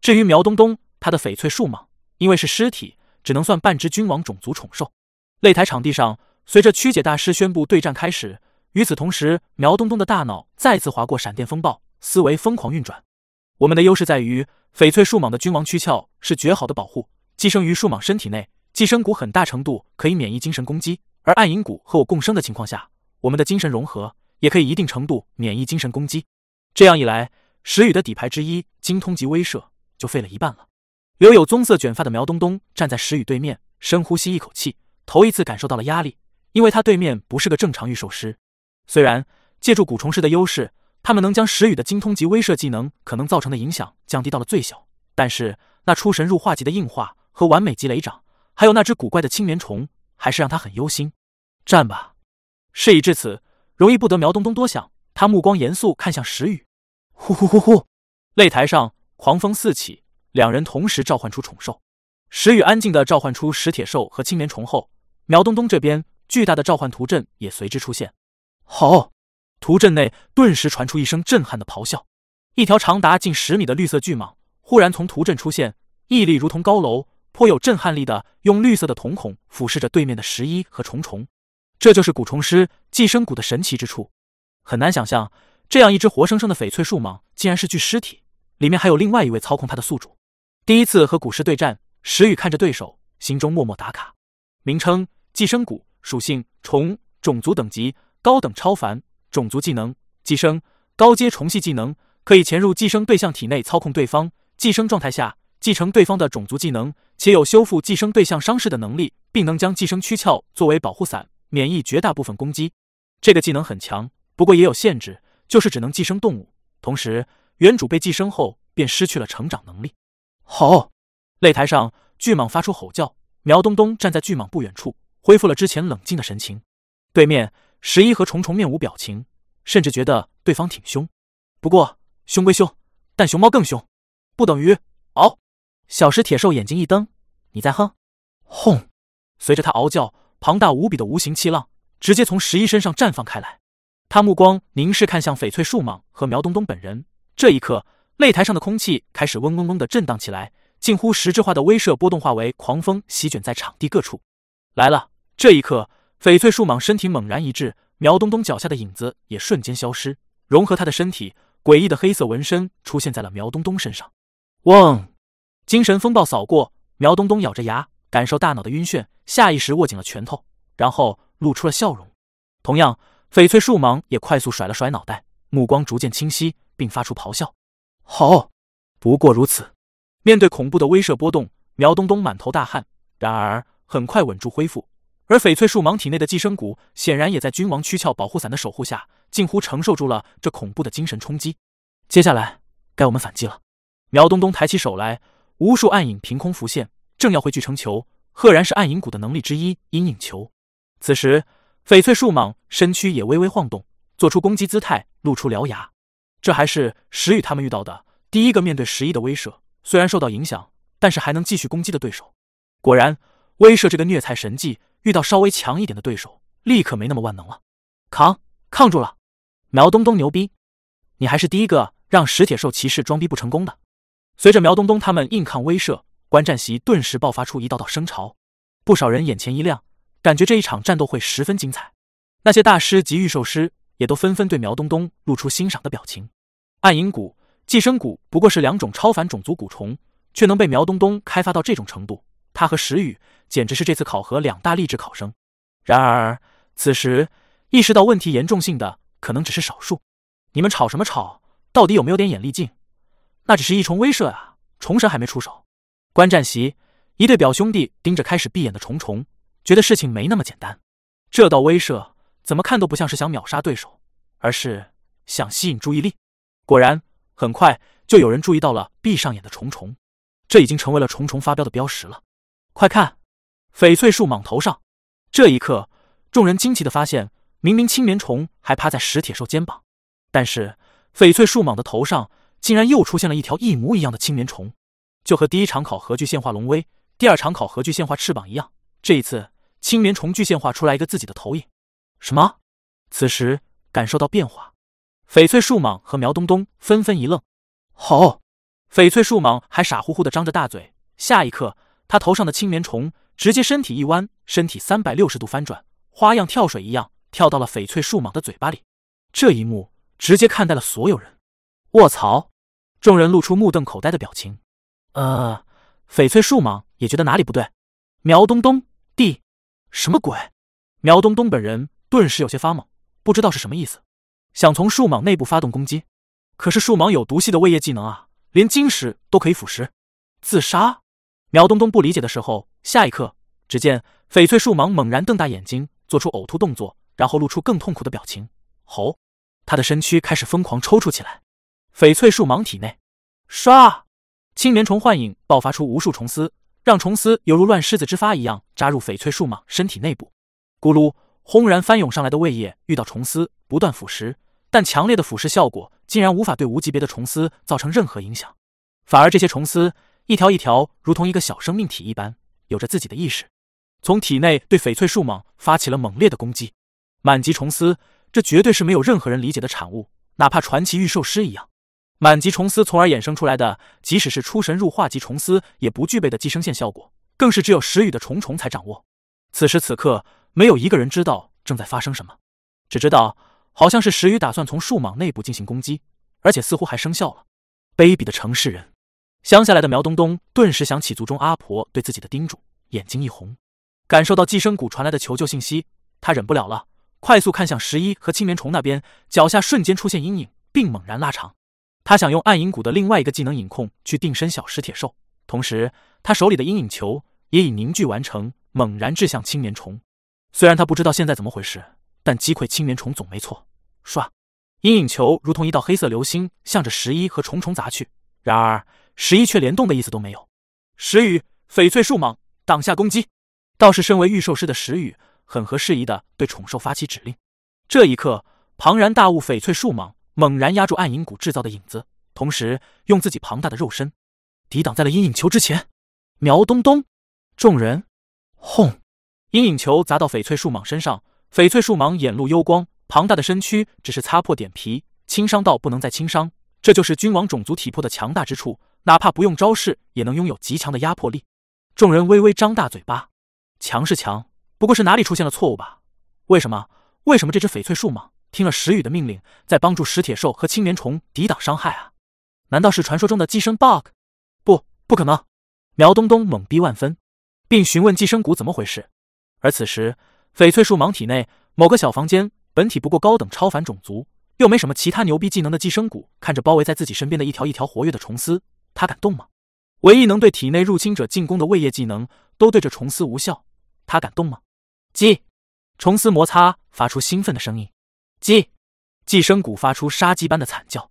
Speaker 1: 至于苗东东，他的翡翠树蟒因为是尸体，只能算半只君王种族宠兽。擂台场地上，随着曲解大师宣布对战开始，与此同时，苗东东的大脑再次划过闪电风暴，思维疯狂运转。我们的优势在于，翡翠树蟒的君王躯壳是绝好的保护，寄生于树蟒身体内，寄生骨很大程度可以免疫精神攻击；而暗影骨和我共生的情况下，我们的精神融合也可以一定程度免疫精神攻击。这样一来，石宇的底牌之一——精通及威慑。就废了一半了。留有棕色卷发的苗东东站在石宇对面，深呼吸一口气，头一次感受到了压力，因为他对面不是个正常御兽师。虽然借助蛊虫师的优势，他们能将石宇的精通级威慑技能可能造成的影响降低到了最小，但是那出神入化级的硬化和完美级雷掌，还有那只古怪的青莲虫，还是让他很忧心。战吧，事已至此，容易不得。苗东东多想，他目光严肃看向石宇。呼呼呼呼，擂台上。狂风四起，两人同时召唤出宠兽。石宇安静的召唤出石铁兽和青莲虫后，苗东东这边巨大的召唤图阵也随之出现。好，图阵内顿时传出一声震撼的咆哮，一条长达近十米的绿色巨蟒忽然从图阵出现，屹立如同高楼，颇有震撼力的用绿色的瞳孔俯视着对面的十一和虫虫。这就是蛊虫师寄生蛊的神奇之处。很难想象，这样一只活生生的翡翠树蟒，竟然是具尸体。里面还有另外一位操控他的宿主。第一次和古尸对战，石宇看着对手，心中默默打卡。名称：寄生蛊，属性：虫，种族等级：高等超凡，种族技能：寄生，高阶虫系技能，可以潜入寄生对象体内操控对方。寄生状态下，继承对方的种族技能，且有修复寄生对象伤势的能力，并能将寄生躯壳作为保护伞，免疫绝大部分攻击。这个技能很强，不过也有限制，就是只能寄生动物。同时。原主被寄生后便失去了成长能力。吼！擂台上，巨蟒发出吼叫。苗东东站在巨蟒不远处，恢复了之前冷静的神情。对面，十一和虫虫面无表情，甚至觉得对方挺凶。不过，凶归凶，但熊猫更凶，不等于嗷！小石铁兽眼睛一瞪：“你在哼？”轰！随着他嗷叫，庞大无比的无形气浪直接从十一身上绽放开来。他目光凝视看向翡翠树蟒和苗东东本人。这一刻，擂台上的空气开始嗡嗡嗡的震荡起来，近乎实质化的威慑波动化为狂风席卷在场地各处。来了！这一刻，翡翠树蟒身体猛然一滞，苗东东脚下的影子也瞬间消失，融合他的身体，诡异的黑色纹身出现在了苗东东身上。嗡！精神风暴扫过，苗东东咬着牙，感受大脑的晕眩，下意识握紧了拳头，然后露出了笑容。同样，翡翠树蟒也快速甩了甩脑袋。目光逐渐清晰，并发出咆哮：“好，不过如此。”面对恐怖的威慑波动，苗东东满头大汗，然而很快稳住恢复。而翡翠树蟒体内的寄生骨显然也在君王躯壳保护伞的守护下，近乎承受住了这恐怖的精神冲击。接下来该我们反击了。苗东东抬起手来，无数暗影凭空浮现，正要汇聚成球，赫然是暗影骨的能力之一——阴影球。此时，翡翠树蟒身躯也微微晃动。做出攻击姿态，露出獠牙。这还是石宇他们遇到的第一个面对十亿的威慑，虽然受到影响，但是还能继续攻击的对手。果然，威慑这个虐菜神技，遇到稍微强一点的对手，立刻没那么万能了。扛，抗住了！苗东东牛逼，你还是第一个让石铁兽骑士装逼不成功的。随着苗东东他们硬抗威慑，观战席顿时爆发出一道道声潮，不少人眼前一亮，感觉这一场战斗会十分精彩。那些大师及御兽师。也都纷纷对苗东东露出欣赏的表情。暗影蛊、寄生蛊不过是两种超凡种族蛊虫，却能被苗东东开发到这种程度，他和石宇简直是这次考核两大励志考生。然而，此时意识到问题严重性的可能只是少数。你们吵什么吵？到底有没有点眼力劲？那只是一重威慑啊！虫神还没出手。观战席，一对表兄弟盯着开始闭眼的虫虫，觉得事情没那么简单。这道威慑。怎么看都不像是想秒杀对手，而是想吸引注意力。果然，很快就有人注意到了闭上眼的虫虫，这已经成为了虫虫发飙的标识了。快看，翡翠树蟒头上！这一刻，众人惊奇的发现，明明青棉虫还趴在石铁兽肩膀，但是翡翠树蟒的头上竟然又出现了一条一模一样的青棉虫，就和第一场考核巨现化龙威，第二场考核巨现化翅膀一样，这一次青棉虫巨现化出来一个自己的投影。什么？此时感受到变化，翡翠树蟒和苗东东纷纷一愣。好，翡翠树蟒还傻乎乎的张着大嘴，下一刻，他头上的青棉虫直接身体一弯，身体三百六十度翻转，花样跳水一样跳到了翡翠树蟒的嘴巴里。这一幕直接看呆了所有人。卧槽！众人露出目瞪口呆的表情。呃，翡翠树蟒也觉得哪里不对。苗东东，弟，什么鬼？苗东东本人。顿时有些发懵，不知道是什么意思。想从树蟒内部发动攻击，可是树蟒有毒系的胃液技能啊，连晶石都可以腐蚀。自杀？苗东东不理解的时候，下一刻，只见翡翠树蟒猛然瞪大眼睛，做出呕吐动作，然后露出更痛苦的表情，吼！他的身躯开始疯狂抽搐起来。翡翠树蟒体内，唰！青莲虫幻影爆发出无数虫丝，让虫丝犹如乱狮子之发一样扎入翡翠树蟒身体内部，咕噜。轰然翻涌上来的胃液遇到虫丝，不断腐蚀，但强烈的腐蚀效果竟然无法对无级别的虫丝造成任何影响。反而这些虫丝一条一条，如同一个小生命体一般，有着自己的意识，从体内对翡翠树蟒发起了猛烈的攻击。满级虫丝，这绝对是没有任何人理解的产物，哪怕传奇御兽师一样。满级虫丝从而衍生出来的，即使是出神入化级虫丝也不具备的寄生线效果，更是只有石雨的虫虫才掌握。此时此刻。没有一个人知道正在发生什么，只知道好像是石宇打算从树蟒内部进行攻击，而且似乎还生效了。卑鄙的城市人，乡下来的苗东东顿时想起族中阿婆对自己的叮嘱，眼睛一红，感受到寄生蛊传来的求救信息，他忍不了了，快速看向十一和青棉虫那边，脚下瞬间出现阴影并猛然拉长，他想用暗影蛊的另外一个技能影控去定身小石铁兽，同时他手里的阴影球也已凝聚完成，猛然掷向青棉虫。虽然他不知道现在怎么回事，但击溃青莲虫总没错。唰，阴影球如同一道黑色流星，向着十一和虫虫砸去。然而，十一却连动的意思都没有。石雨，翡翠树蟒挡下攻击。倒是身为御兽师的石雨，很合适宜的对宠兽发起指令。这一刻，庞然大物翡翠树蟒猛然压住暗影谷制造的影子，同时用自己庞大的肉身抵挡在了阴影球之前。苗东东，众人，轰！阴影球砸到翡翠树蟒身上，翡翠树蟒眼露幽光，庞大的身躯只是擦破点皮，轻伤到不能再轻伤。这就是君王种族体魄的强大之处，哪怕不用招式，也能拥有极强的压迫力。众人微微张大嘴巴，强是强，不过是哪里出现了错误吧？为什么？为什么这只翡翠树蟒听了石雨的命令，在帮助石铁兽和青莲虫抵挡伤害啊？难道是传说中的寄生 bug？不，不可能！苗东东懵逼万分，并询问寄生蛊怎么回事。而此时，翡翠树蟒体内某个小房间，本体不过高等超凡种族，又没什么其他牛逼技能的寄生蛊，看着包围在自己身边的一条一条活跃的虫丝，它敢动吗？唯一能对体内入侵者进攻的胃液技能，都对着虫丝无效，它敢动吗？鸡，虫丝摩擦发出兴奋的声音，鸡，寄生蛊发出杀鸡般的惨叫，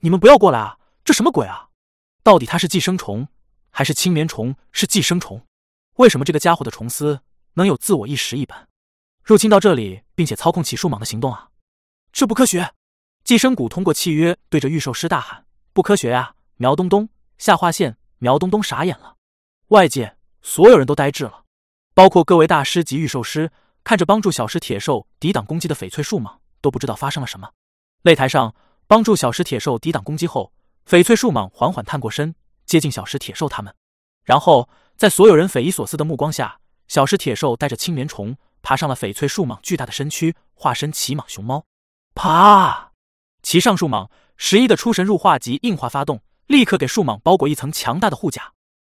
Speaker 1: 你们不要过来啊！这什么鬼啊？到底它是寄生虫还是青棉虫？是寄生虫？为什么这个家伙的虫丝？能有自我意识一般入侵到这里，并且操控起树蟒的行动啊！这不科学！寄生蛊通过契约对着御兽师大喊：“不科学呀！”苗东东下划线，苗东东傻眼了。外界所有人都呆滞了，包括各位大师及御兽师，看着帮助小石铁兽抵挡攻击的翡翠树蟒，都不知道发生了什么。擂台上，帮助小石铁兽抵挡攻击后，翡翠树蟒缓缓探过身，接近小石铁兽他们，然后在所有人匪夷所思的目光下。小食铁兽带着青棉虫爬上了翡翠树蟒巨大的身躯，化身骑蟒熊猫。爬！骑上树蟒，十一的出神入化及硬化发动，立刻给树蟒包裹一层强大的护甲。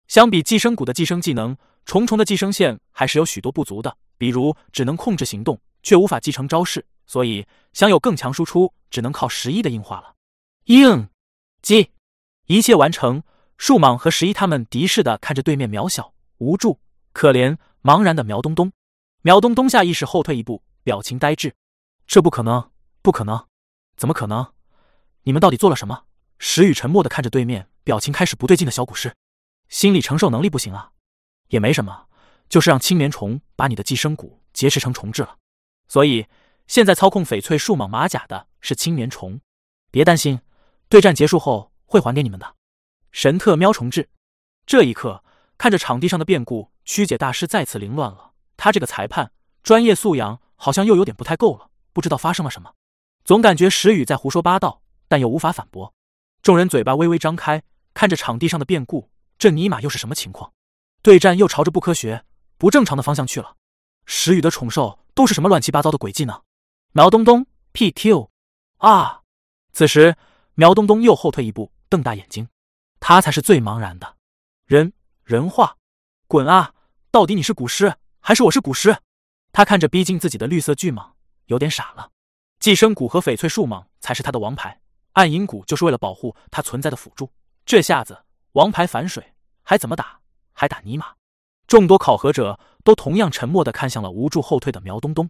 Speaker 1: 相比寄生蛊的寄生技能，重重的寄生线还是有许多不足的，比如只能控制行动，却无法继承招式。所以想有更强输出，只能靠十一的硬化了。硬，击，一切完成。树蟒和十一他们敌视的看着对面，渺小、无助、可怜。茫然的苗东东，苗东东下意识后退一步，表情呆滞。这不可能，不可能，怎么可能？你们到底做了什么？石宇沉默的看着对面，表情开始不对劲的小古尸，心理承受能力不行啊。也没什么，就是让青年虫把你的寄生蛊结识成虫质了。所以现在操控翡翠树蟒马甲的是青年虫。别担心，对战结束后会还给你们的。神特喵虫质，这一刻。看着场地上的变故，曲解大师再次凌乱了。他这个裁判专业素养好像又有点不太够了，不知道发生了什么，总感觉石宇在胡说八道，但又无法反驳。众人嘴巴微微张开，看着场地上的变故，这尼玛又是什么情况？对战又朝着不科学、不正常的方向去了。石宇的宠兽都是什么乱七八糟的诡计呢？苗东东，PQ 啊！此时苗东东又后退一步，瞪大眼睛，他才是最茫然的人。人话，滚啊！到底你是古尸还是我是古尸？他看着逼近自己的绿色巨蟒，有点傻了。寄生蛊和翡翠树蟒才是他的王牌，暗影蛊就是为了保护他存在的辅助。这下子王牌反水，还怎么打？还打尼玛！众多考核者都同样沉默的看向了无助后退的苗东东。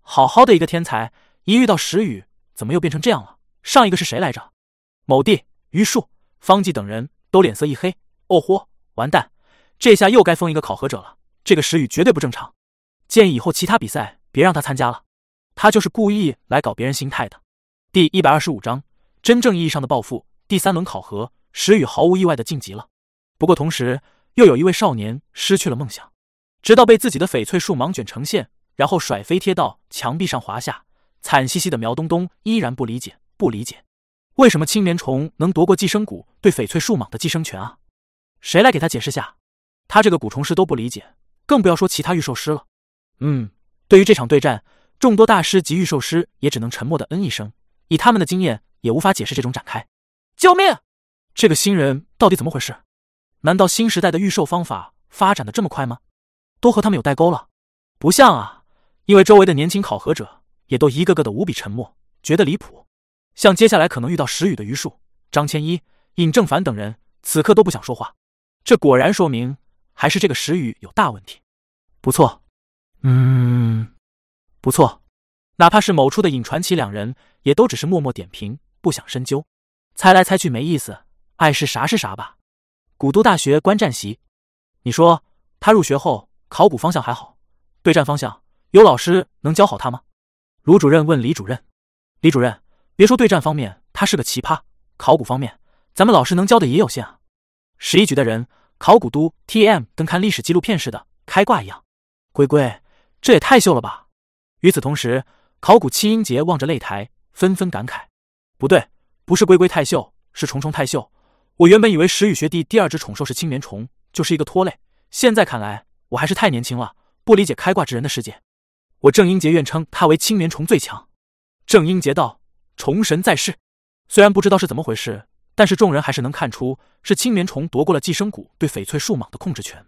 Speaker 1: 好好的一个天才，一遇到时雨，怎么又变成这样了？上一个是谁来着？某地榆树方季等人都脸色一黑。哦豁，完蛋！这下又该封一个考核者了。这个石宇绝对不正常，建议以后其他比赛别让他参加了。他就是故意来搞别人心态的。第一百二十五章真正意义上的报复。第三轮考核，石宇毫无意外的晋级了。不过同时，又有一位少年失去了梦想，直到被自己的翡翠树蟒卷成线，然后甩飞贴到墙壁上滑下。惨兮兮的苗东东依然不理解，不理解，为什么青莲虫能夺过寄生蛊对翡翠树蟒的寄生权啊？谁来给他解释下？他这个蛊虫师都不理解，更不要说其他御兽师了。嗯，对于这场对战，众多大师及御兽师也只能沉默的嗯一声，以他们的经验，也无法解释这种展开。救命！这个新人到底怎么回事？难道新时代的御兽方法发展的这么快吗？都和他们有代沟了？不像啊！因为周围的年轻考核者也都一个个的无比沉默，觉得离谱。像接下来可能遇到石雨的余树、张千一、尹正凡等人，此刻都不想说话。这果然说明。还是这个石宇有大问题，不错，嗯，不错。哪怕是某处的尹传奇两人，也都只是默默点评，不想深究。猜来猜去没意思，碍是啥是啥吧。古都大学观战席，你说他入学后考古方向还好，对战方向有老师能教好他吗？卢主任问李主任，李主任，别说对战方面，他是个奇葩，考古方面咱们老师能教的也有限啊。十一局的人。考古都 tm 跟看历史纪录片似的，开挂一样。龟龟，这也太秀了吧！与此同时，考古七英杰望着擂台，纷纷感慨：不对，不是龟龟太秀，是虫虫太秀。我原本以为石宇学弟第二只宠兽是青莲虫，就是一个拖累。现在看来，我还是太年轻了，不理解开挂之人的世界。我郑英杰愿称他为青莲虫最强。郑英杰道：“虫神在世，虽然不知道是怎么回事。”但是众人还是能看出，是青棉虫夺过了寄生蛊对翡翠树蟒的控制权。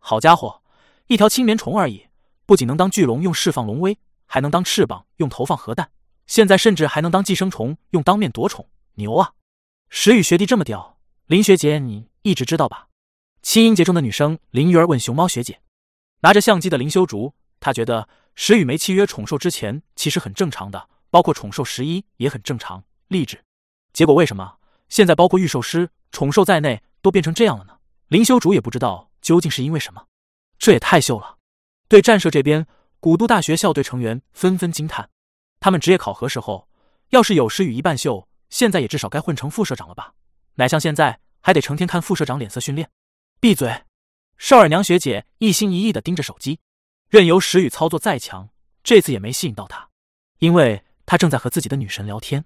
Speaker 1: 好家伙，一条青棉虫而已，不仅能当巨龙用释放龙威，还能当翅膀用投放核弹，现在甚至还能当寄生虫用当面夺宠，牛啊！石宇学弟这么屌，林学姐你一直知道吧？七音节中的女生林鱼儿问熊猫学姐，拿着相机的林修竹，她觉得石宇没契约宠兽之前其实很正常的，包括宠兽十一也很正常，励志。结果为什么？现在包括御兽师、宠兽在内都变成这样了呢。灵修主也不知道究竟是因为什么，这也太秀了。对战社这边，古都大学校队成员纷纷惊叹，他们职业考核时候要是有时与一半秀，现在也至少该混成副社长了吧？哪像现在还得成天看副社长脸色训练。闭嘴！少尔娘学姐一心一意的盯着手机，任由石宇操作再强，这次也没吸引到她，因为她正在和自己的女神聊天。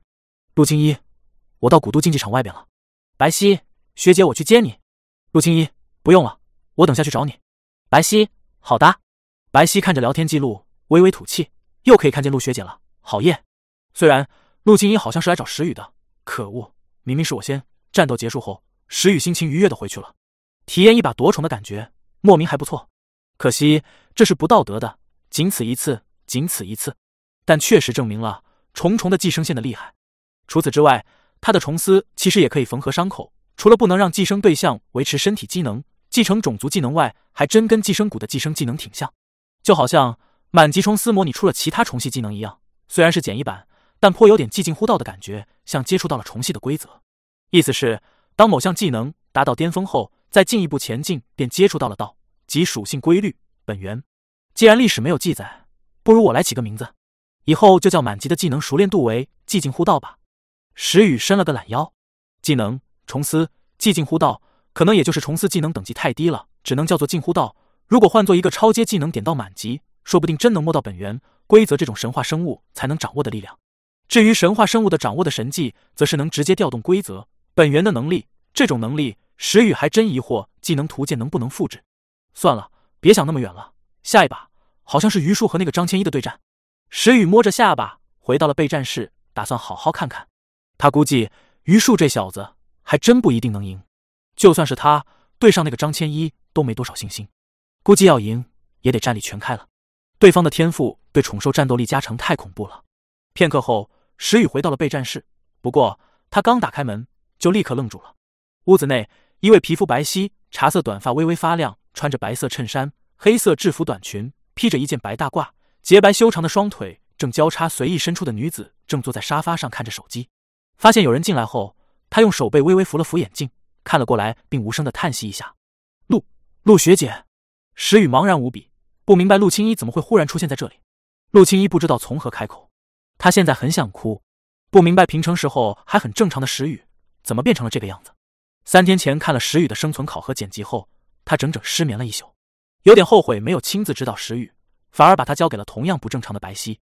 Speaker 1: 陆青衣，我到古都竞技场外边了，白皙，学姐，我去接你。陆青衣，不用了，我等下去找你。白皙，好的。白皙看着聊天记录，微微吐气，又可以看见陆学姐了，好耶。虽然陆青衣好像是来找石雨的，可恶，明明是我先。战斗结束后，石雨心情愉悦的回去了，体验一把夺宠的感觉，莫名还不错。可惜这是不道德的，仅此一次，仅此一次。但确实证明了重重的寄生线的厉害。除此之外。它的虫丝其实也可以缝合伤口，除了不能让寄生对象维持身体机能、继承种族技能外，还真跟寄生蛊的寄生技能挺像，就好像满级虫丝模拟出了其他虫系技能一样。虽然是简易版，但颇有点寂静护道的感觉，像接触到了虫系的规则。意思是，当某项技能达到巅峰后，再进一步前进，便接触到了道及属性规律本源。既然历史没有记载，不如我来起个名字，以后就叫满级的技能熟练度为寂静护道吧。石宇伸了个懒腰，技能重思寂静呼道：“可能也就是重思技能等级太低了，只能叫做近乎道。如果换做一个超阶技能点到满级，说不定真能摸到本源规则这种神话生物才能掌握的力量。至于神话生物的掌握的神技，则是能直接调动规则本源的能力。这种能力，石宇还真疑惑技能图鉴能不能复制。算了，别想那么远了。下一把好像是余树和那个张千一的对战。石宇摸着下巴，回到了备战室，打算好好看看。”他估计于树这小子还真不一定能赢，就算是他对上那个张千一都没多少信心，估计要赢也得战力全开了。对方的天赋对宠兽战斗力加成太恐怖了。片刻后，石宇回到了备战室，不过他刚打开门就立刻愣住了。屋子内，一位皮肤白皙、茶色短发微微发亮，穿着白色衬衫、黑色制服短裙，披着一件白大褂，洁白修长的双腿正交叉随意伸出的女子，正坐在沙发上看着手机。发现有人进来后，他用手背微微扶了扶眼镜，看了过来，并无声的叹息一下。陆陆学姐，石雨茫然无比，不明白陆青衣怎么会忽然出现在这里。陆青衣不知道从何开口，他现在很想哭，不明白平成时候还很正常的石雨，怎么变成了这个样子。三天前看了石雨的生存考核剪辑后，他整整失眠了一宿，有点后悔没有亲自指导石雨，反而把他交给了同样不正常的白皙。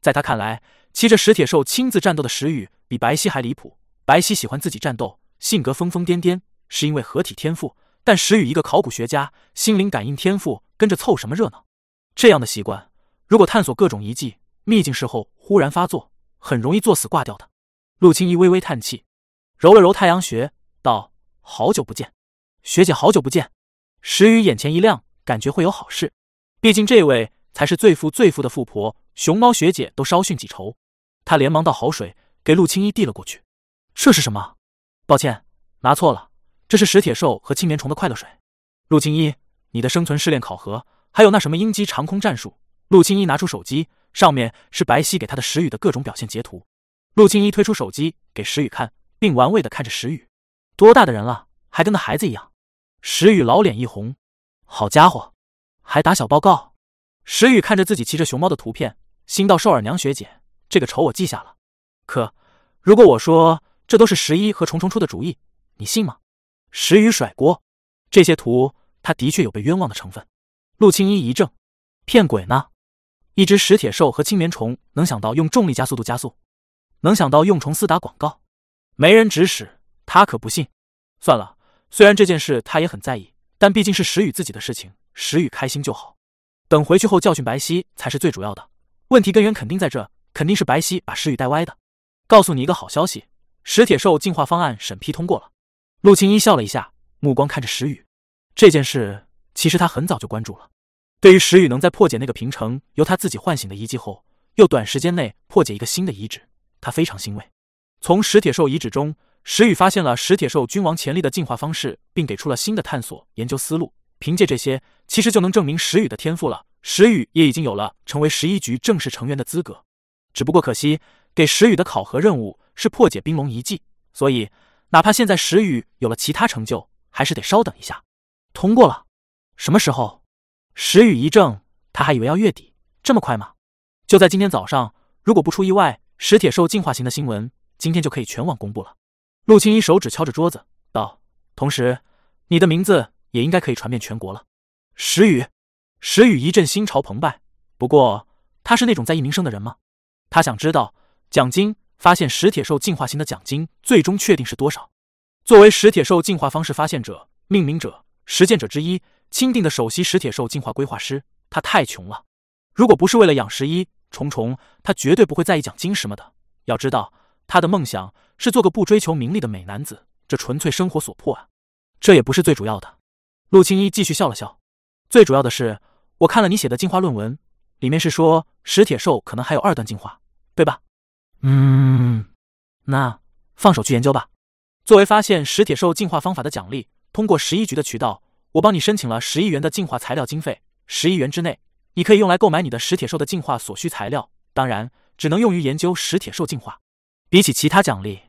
Speaker 1: 在他看来，骑着石铁兽亲自战斗的石宇比白皙还离谱。白皙喜欢自己战斗，性格疯疯癫癫，是因为合体天赋；但石宇一个考古学家，心灵感应天赋跟着凑什么热闹？这样的习惯，如果探索各种遗迹、秘境时候忽然发作，很容易作死挂掉的。陆青一微微叹气，揉了揉太阳穴，道：“好久不见，学姐，好久不见。”石宇眼前一亮，感觉会有好事，毕竟这位。才是最富最富的富婆，熊猫学姐都稍逊几筹。他连忙倒好水，给陆青衣递了过去。”这是什么？抱歉，拿错了。这是石铁兽和青年虫的快乐水。陆青衣，你的生存试炼考核，还有那什么鹰击长空战术。陆青衣拿出手机，上面是白皙给他的石宇的各种表现截图。陆青衣推出手机给石宇看，并玩味的看着石宇：“多大的人了，还跟那孩子一样？”石宇老脸一红，好家伙，还打小报告。石宇看着自己骑着熊猫的图片，心道：“瘦耳娘学姐，这个仇我记下了。”可如果我说这都是十一和虫虫出的主意，你信吗？石宇甩锅，这些图他的确有被冤枉的成分。陆青衣一怔：“骗鬼呢？一只石铁兽和青棉虫能想到用重力加速度加速，能想到用虫丝打广告，没人指使他可不信。算了，虽然这件事他也很在意，但毕竟是石宇自己的事情，石宇开心就好。”等回去后教训白皙才是最主要的问题根源，肯定在这，肯定是白皙把石宇带歪的。告诉你一个好消息，石铁兽进化方案审批通过了。陆青一笑了一下，目光看着石宇。这件事其实他很早就关注了，对于石宇能在破解那个平城由他自己唤醒的遗迹后，又短时间内破解一个新的遗址，他非常欣慰。从石铁兽遗址中，石宇发现了石铁兽君王潜力的进化方式，并给出了新的探索研究思路。凭借这些，其实就能证明石宇的天赋了。石宇也已经有了成为十一局正式成员的资格，只不过可惜，给石宇的考核任务是破解冰龙遗迹，所以哪怕现在石宇有了其他成就，还是得稍等一下。通过了？什么时候？石宇一怔，他还以为要月底，这么快吗？就在今天早上，如果不出意外，石铁兽进化型的新闻今天就可以全网公布了。陆青衣手指敲着桌子道：“同时，你的名字。”也应该可以传遍全国了。石宇，石宇一阵心潮澎湃。不过，他是那种在意名声的人吗？他想知道奖金发现石铁兽进化型的奖金最终确定是多少。作为石铁兽进化方式发现者、命名者、实践者之一，钦定的首席石铁兽进化规划师，他太穷了。如果不是为了养十一虫虫，他绝对不会在意奖金什么的。要知道，他的梦想是做个不追求名利的美男子，这纯粹生活所迫啊。这也不是最主要的。陆青一继续笑了笑，最主要的是，我看了你写的进化论文，里面是说石铁兽可能还有二段进化，对吧？嗯，那放手去研究吧。作为发现石铁兽进化方法的奖励，通过十一局的渠道，我帮你申请了十亿元的进化材料经费，十亿元之内你可以用来购买你的石铁兽的进化所需材料，当然只能用于研究石铁兽进化。比起其他奖励，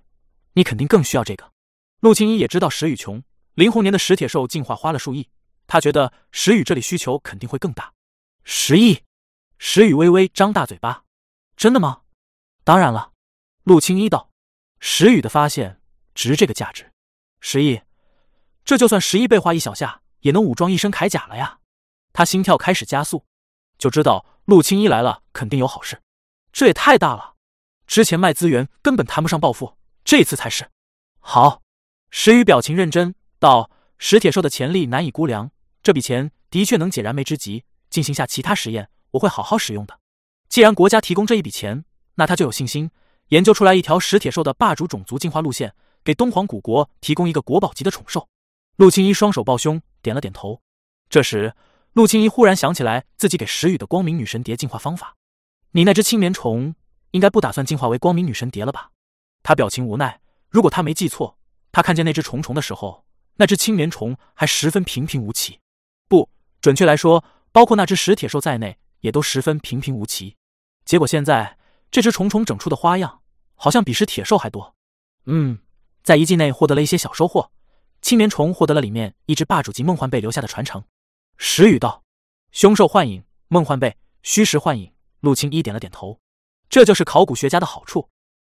Speaker 1: 你肯定更需要这个。陆青一也知道石宇穷。林红年的石铁兽进化花了数亿，他觉得石宇这里需求肯定会更大。十亿，石宇微微张大嘴巴：“真的吗？”“当然了。”陆青一道。石宇的发现值这个价值，十亿，这就算十亿被花一小下，也能武装一身铠甲了呀！他心跳开始加速，就知道陆青一来了，肯定有好事。这也太大了，之前卖资源根本谈不上暴富，这次才是。好，石宇表情认真。道：“石铁兽的潜力难以估量，这笔钱的确能解燃眉之急。进行下其他实验，我会好好使用的。既然国家提供这一笔钱，那他就有信心研究出来一条石铁兽的霸主种族进化路线，给东皇古国提供一个国宝级的宠兽。陆青衣双手抱胸，点了点头。这时，陆青衣忽然想起来自己给石宇的光明女神蝶进化方法。你那只青莲虫应该不打算进化为光明女神蝶了吧？他表情无奈。如果他没记错，他看见那只虫虫的时候。那只青莲虫还十分平平无奇，不准确来说，包括那只石铁兽在内，也都十分平平无奇。结果现在，这只虫虫整出的花样，好像比石铁兽还多。嗯，在遗迹内获得了一些小收获，青莲虫获得了里面一只霸主级梦幻贝留下的传承。石宇道：“凶兽幻影，梦幻贝，虚实幻影。”陆青一点了点头，这就是考古学家的好处，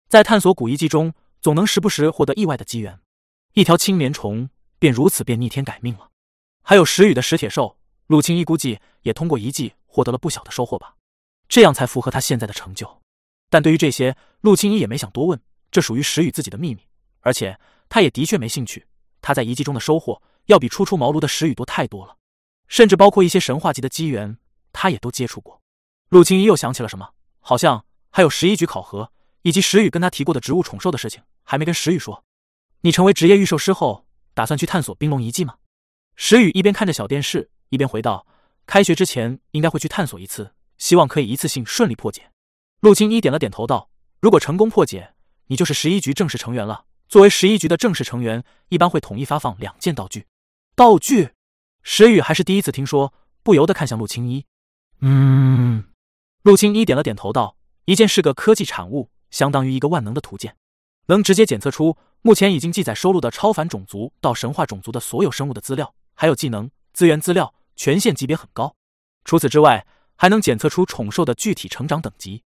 Speaker 1: 在探索古遗迹中，总能时不时获得意外的机缘。一条青莲虫。便如此，便逆天改命了。还有石宇的石铁兽，陆青一估计也通过遗迹获得了不小的收获吧？这样才符合他现在的成就。但对于这些，陆青一也没想多问，这属于石宇自己的秘密，而且他也的确没兴趣。他在遗迹中的收获要比初出茅庐的石宇多太多了，甚至包括一些神话级的机缘，他也都接触过。陆青一又想起了什么？好像还有十一局考核，以及石宇跟他提过的植物宠兽的事情，还没跟石宇说。你成为职业御兽师后。打算去探索冰龙遗迹吗？石宇一边看着小电视，一边回道：“开学之前应该会去探索一次，希望可以一次性顺利破解。”陆青一点了点头道：“如果成功破解，你就是十一局正式成员了。作为十一局的正式成员，一般会统一发放两件道具。”道具？石宇还是第一次听说，不由得看向陆青一。嗯。陆青一点了点头道：“一件是个科技产物，相当于一个万能的图鉴。”能直接检测出目前已经记载收录的超凡种族到神话种族的所有生物的资料，还有技能、资源资料，权限级别很高。除此之外，还能检测出宠兽的具体成长等级，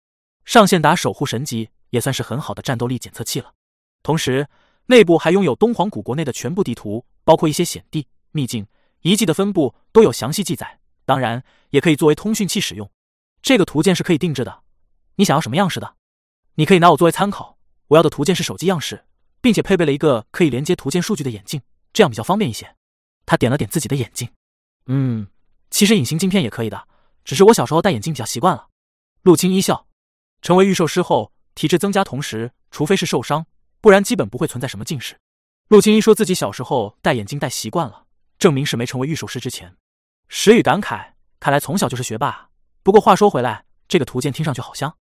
Speaker 1: 上限达守护神级，也算是很好的战斗力检测器了。同时，内部还拥有东皇古国内的全部地图，包括一些险地、秘境、遗迹的分布都有详细记载。当然，也可以作为通讯器使用。这个图鉴是可以定制的，你想要什么样式的？你可以拿我作为参考。我要的图鉴是手机样式，并且配备了一个可以连接图鉴数据的眼镜，这样比较方便一些。他点了点自己的眼镜，嗯，其实隐形镜片也可以的，只是我小时候戴眼镜比较习惯了。陆青一笑，成为御兽师后体质增加，同时除非是受伤，不然基本不会存在什么近视。陆青一说自己小时候戴眼镜戴习惯了，证明是没成为御兽师之前。石宇感慨，看来从小就是学霸。不过话说回来，这个图鉴听上去好香，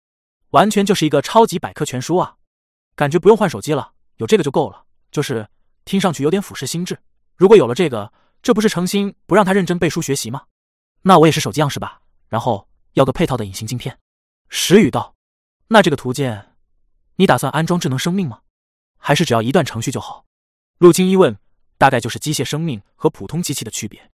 Speaker 1: 完全就是一个超级百科全书啊。感觉不用换手机了，有这个就够了。就是听上去有点腐蚀心智。如果有了这个，这不是成心不让他认真背书学习吗？那我也是手机样式吧，然后要个配套的隐形镜片。石宇道：“那这个图鉴，你打算安装智能生命吗？还是只要一段程序就好？”陆青一问：“大概就是机械生命和普通机器的区别。”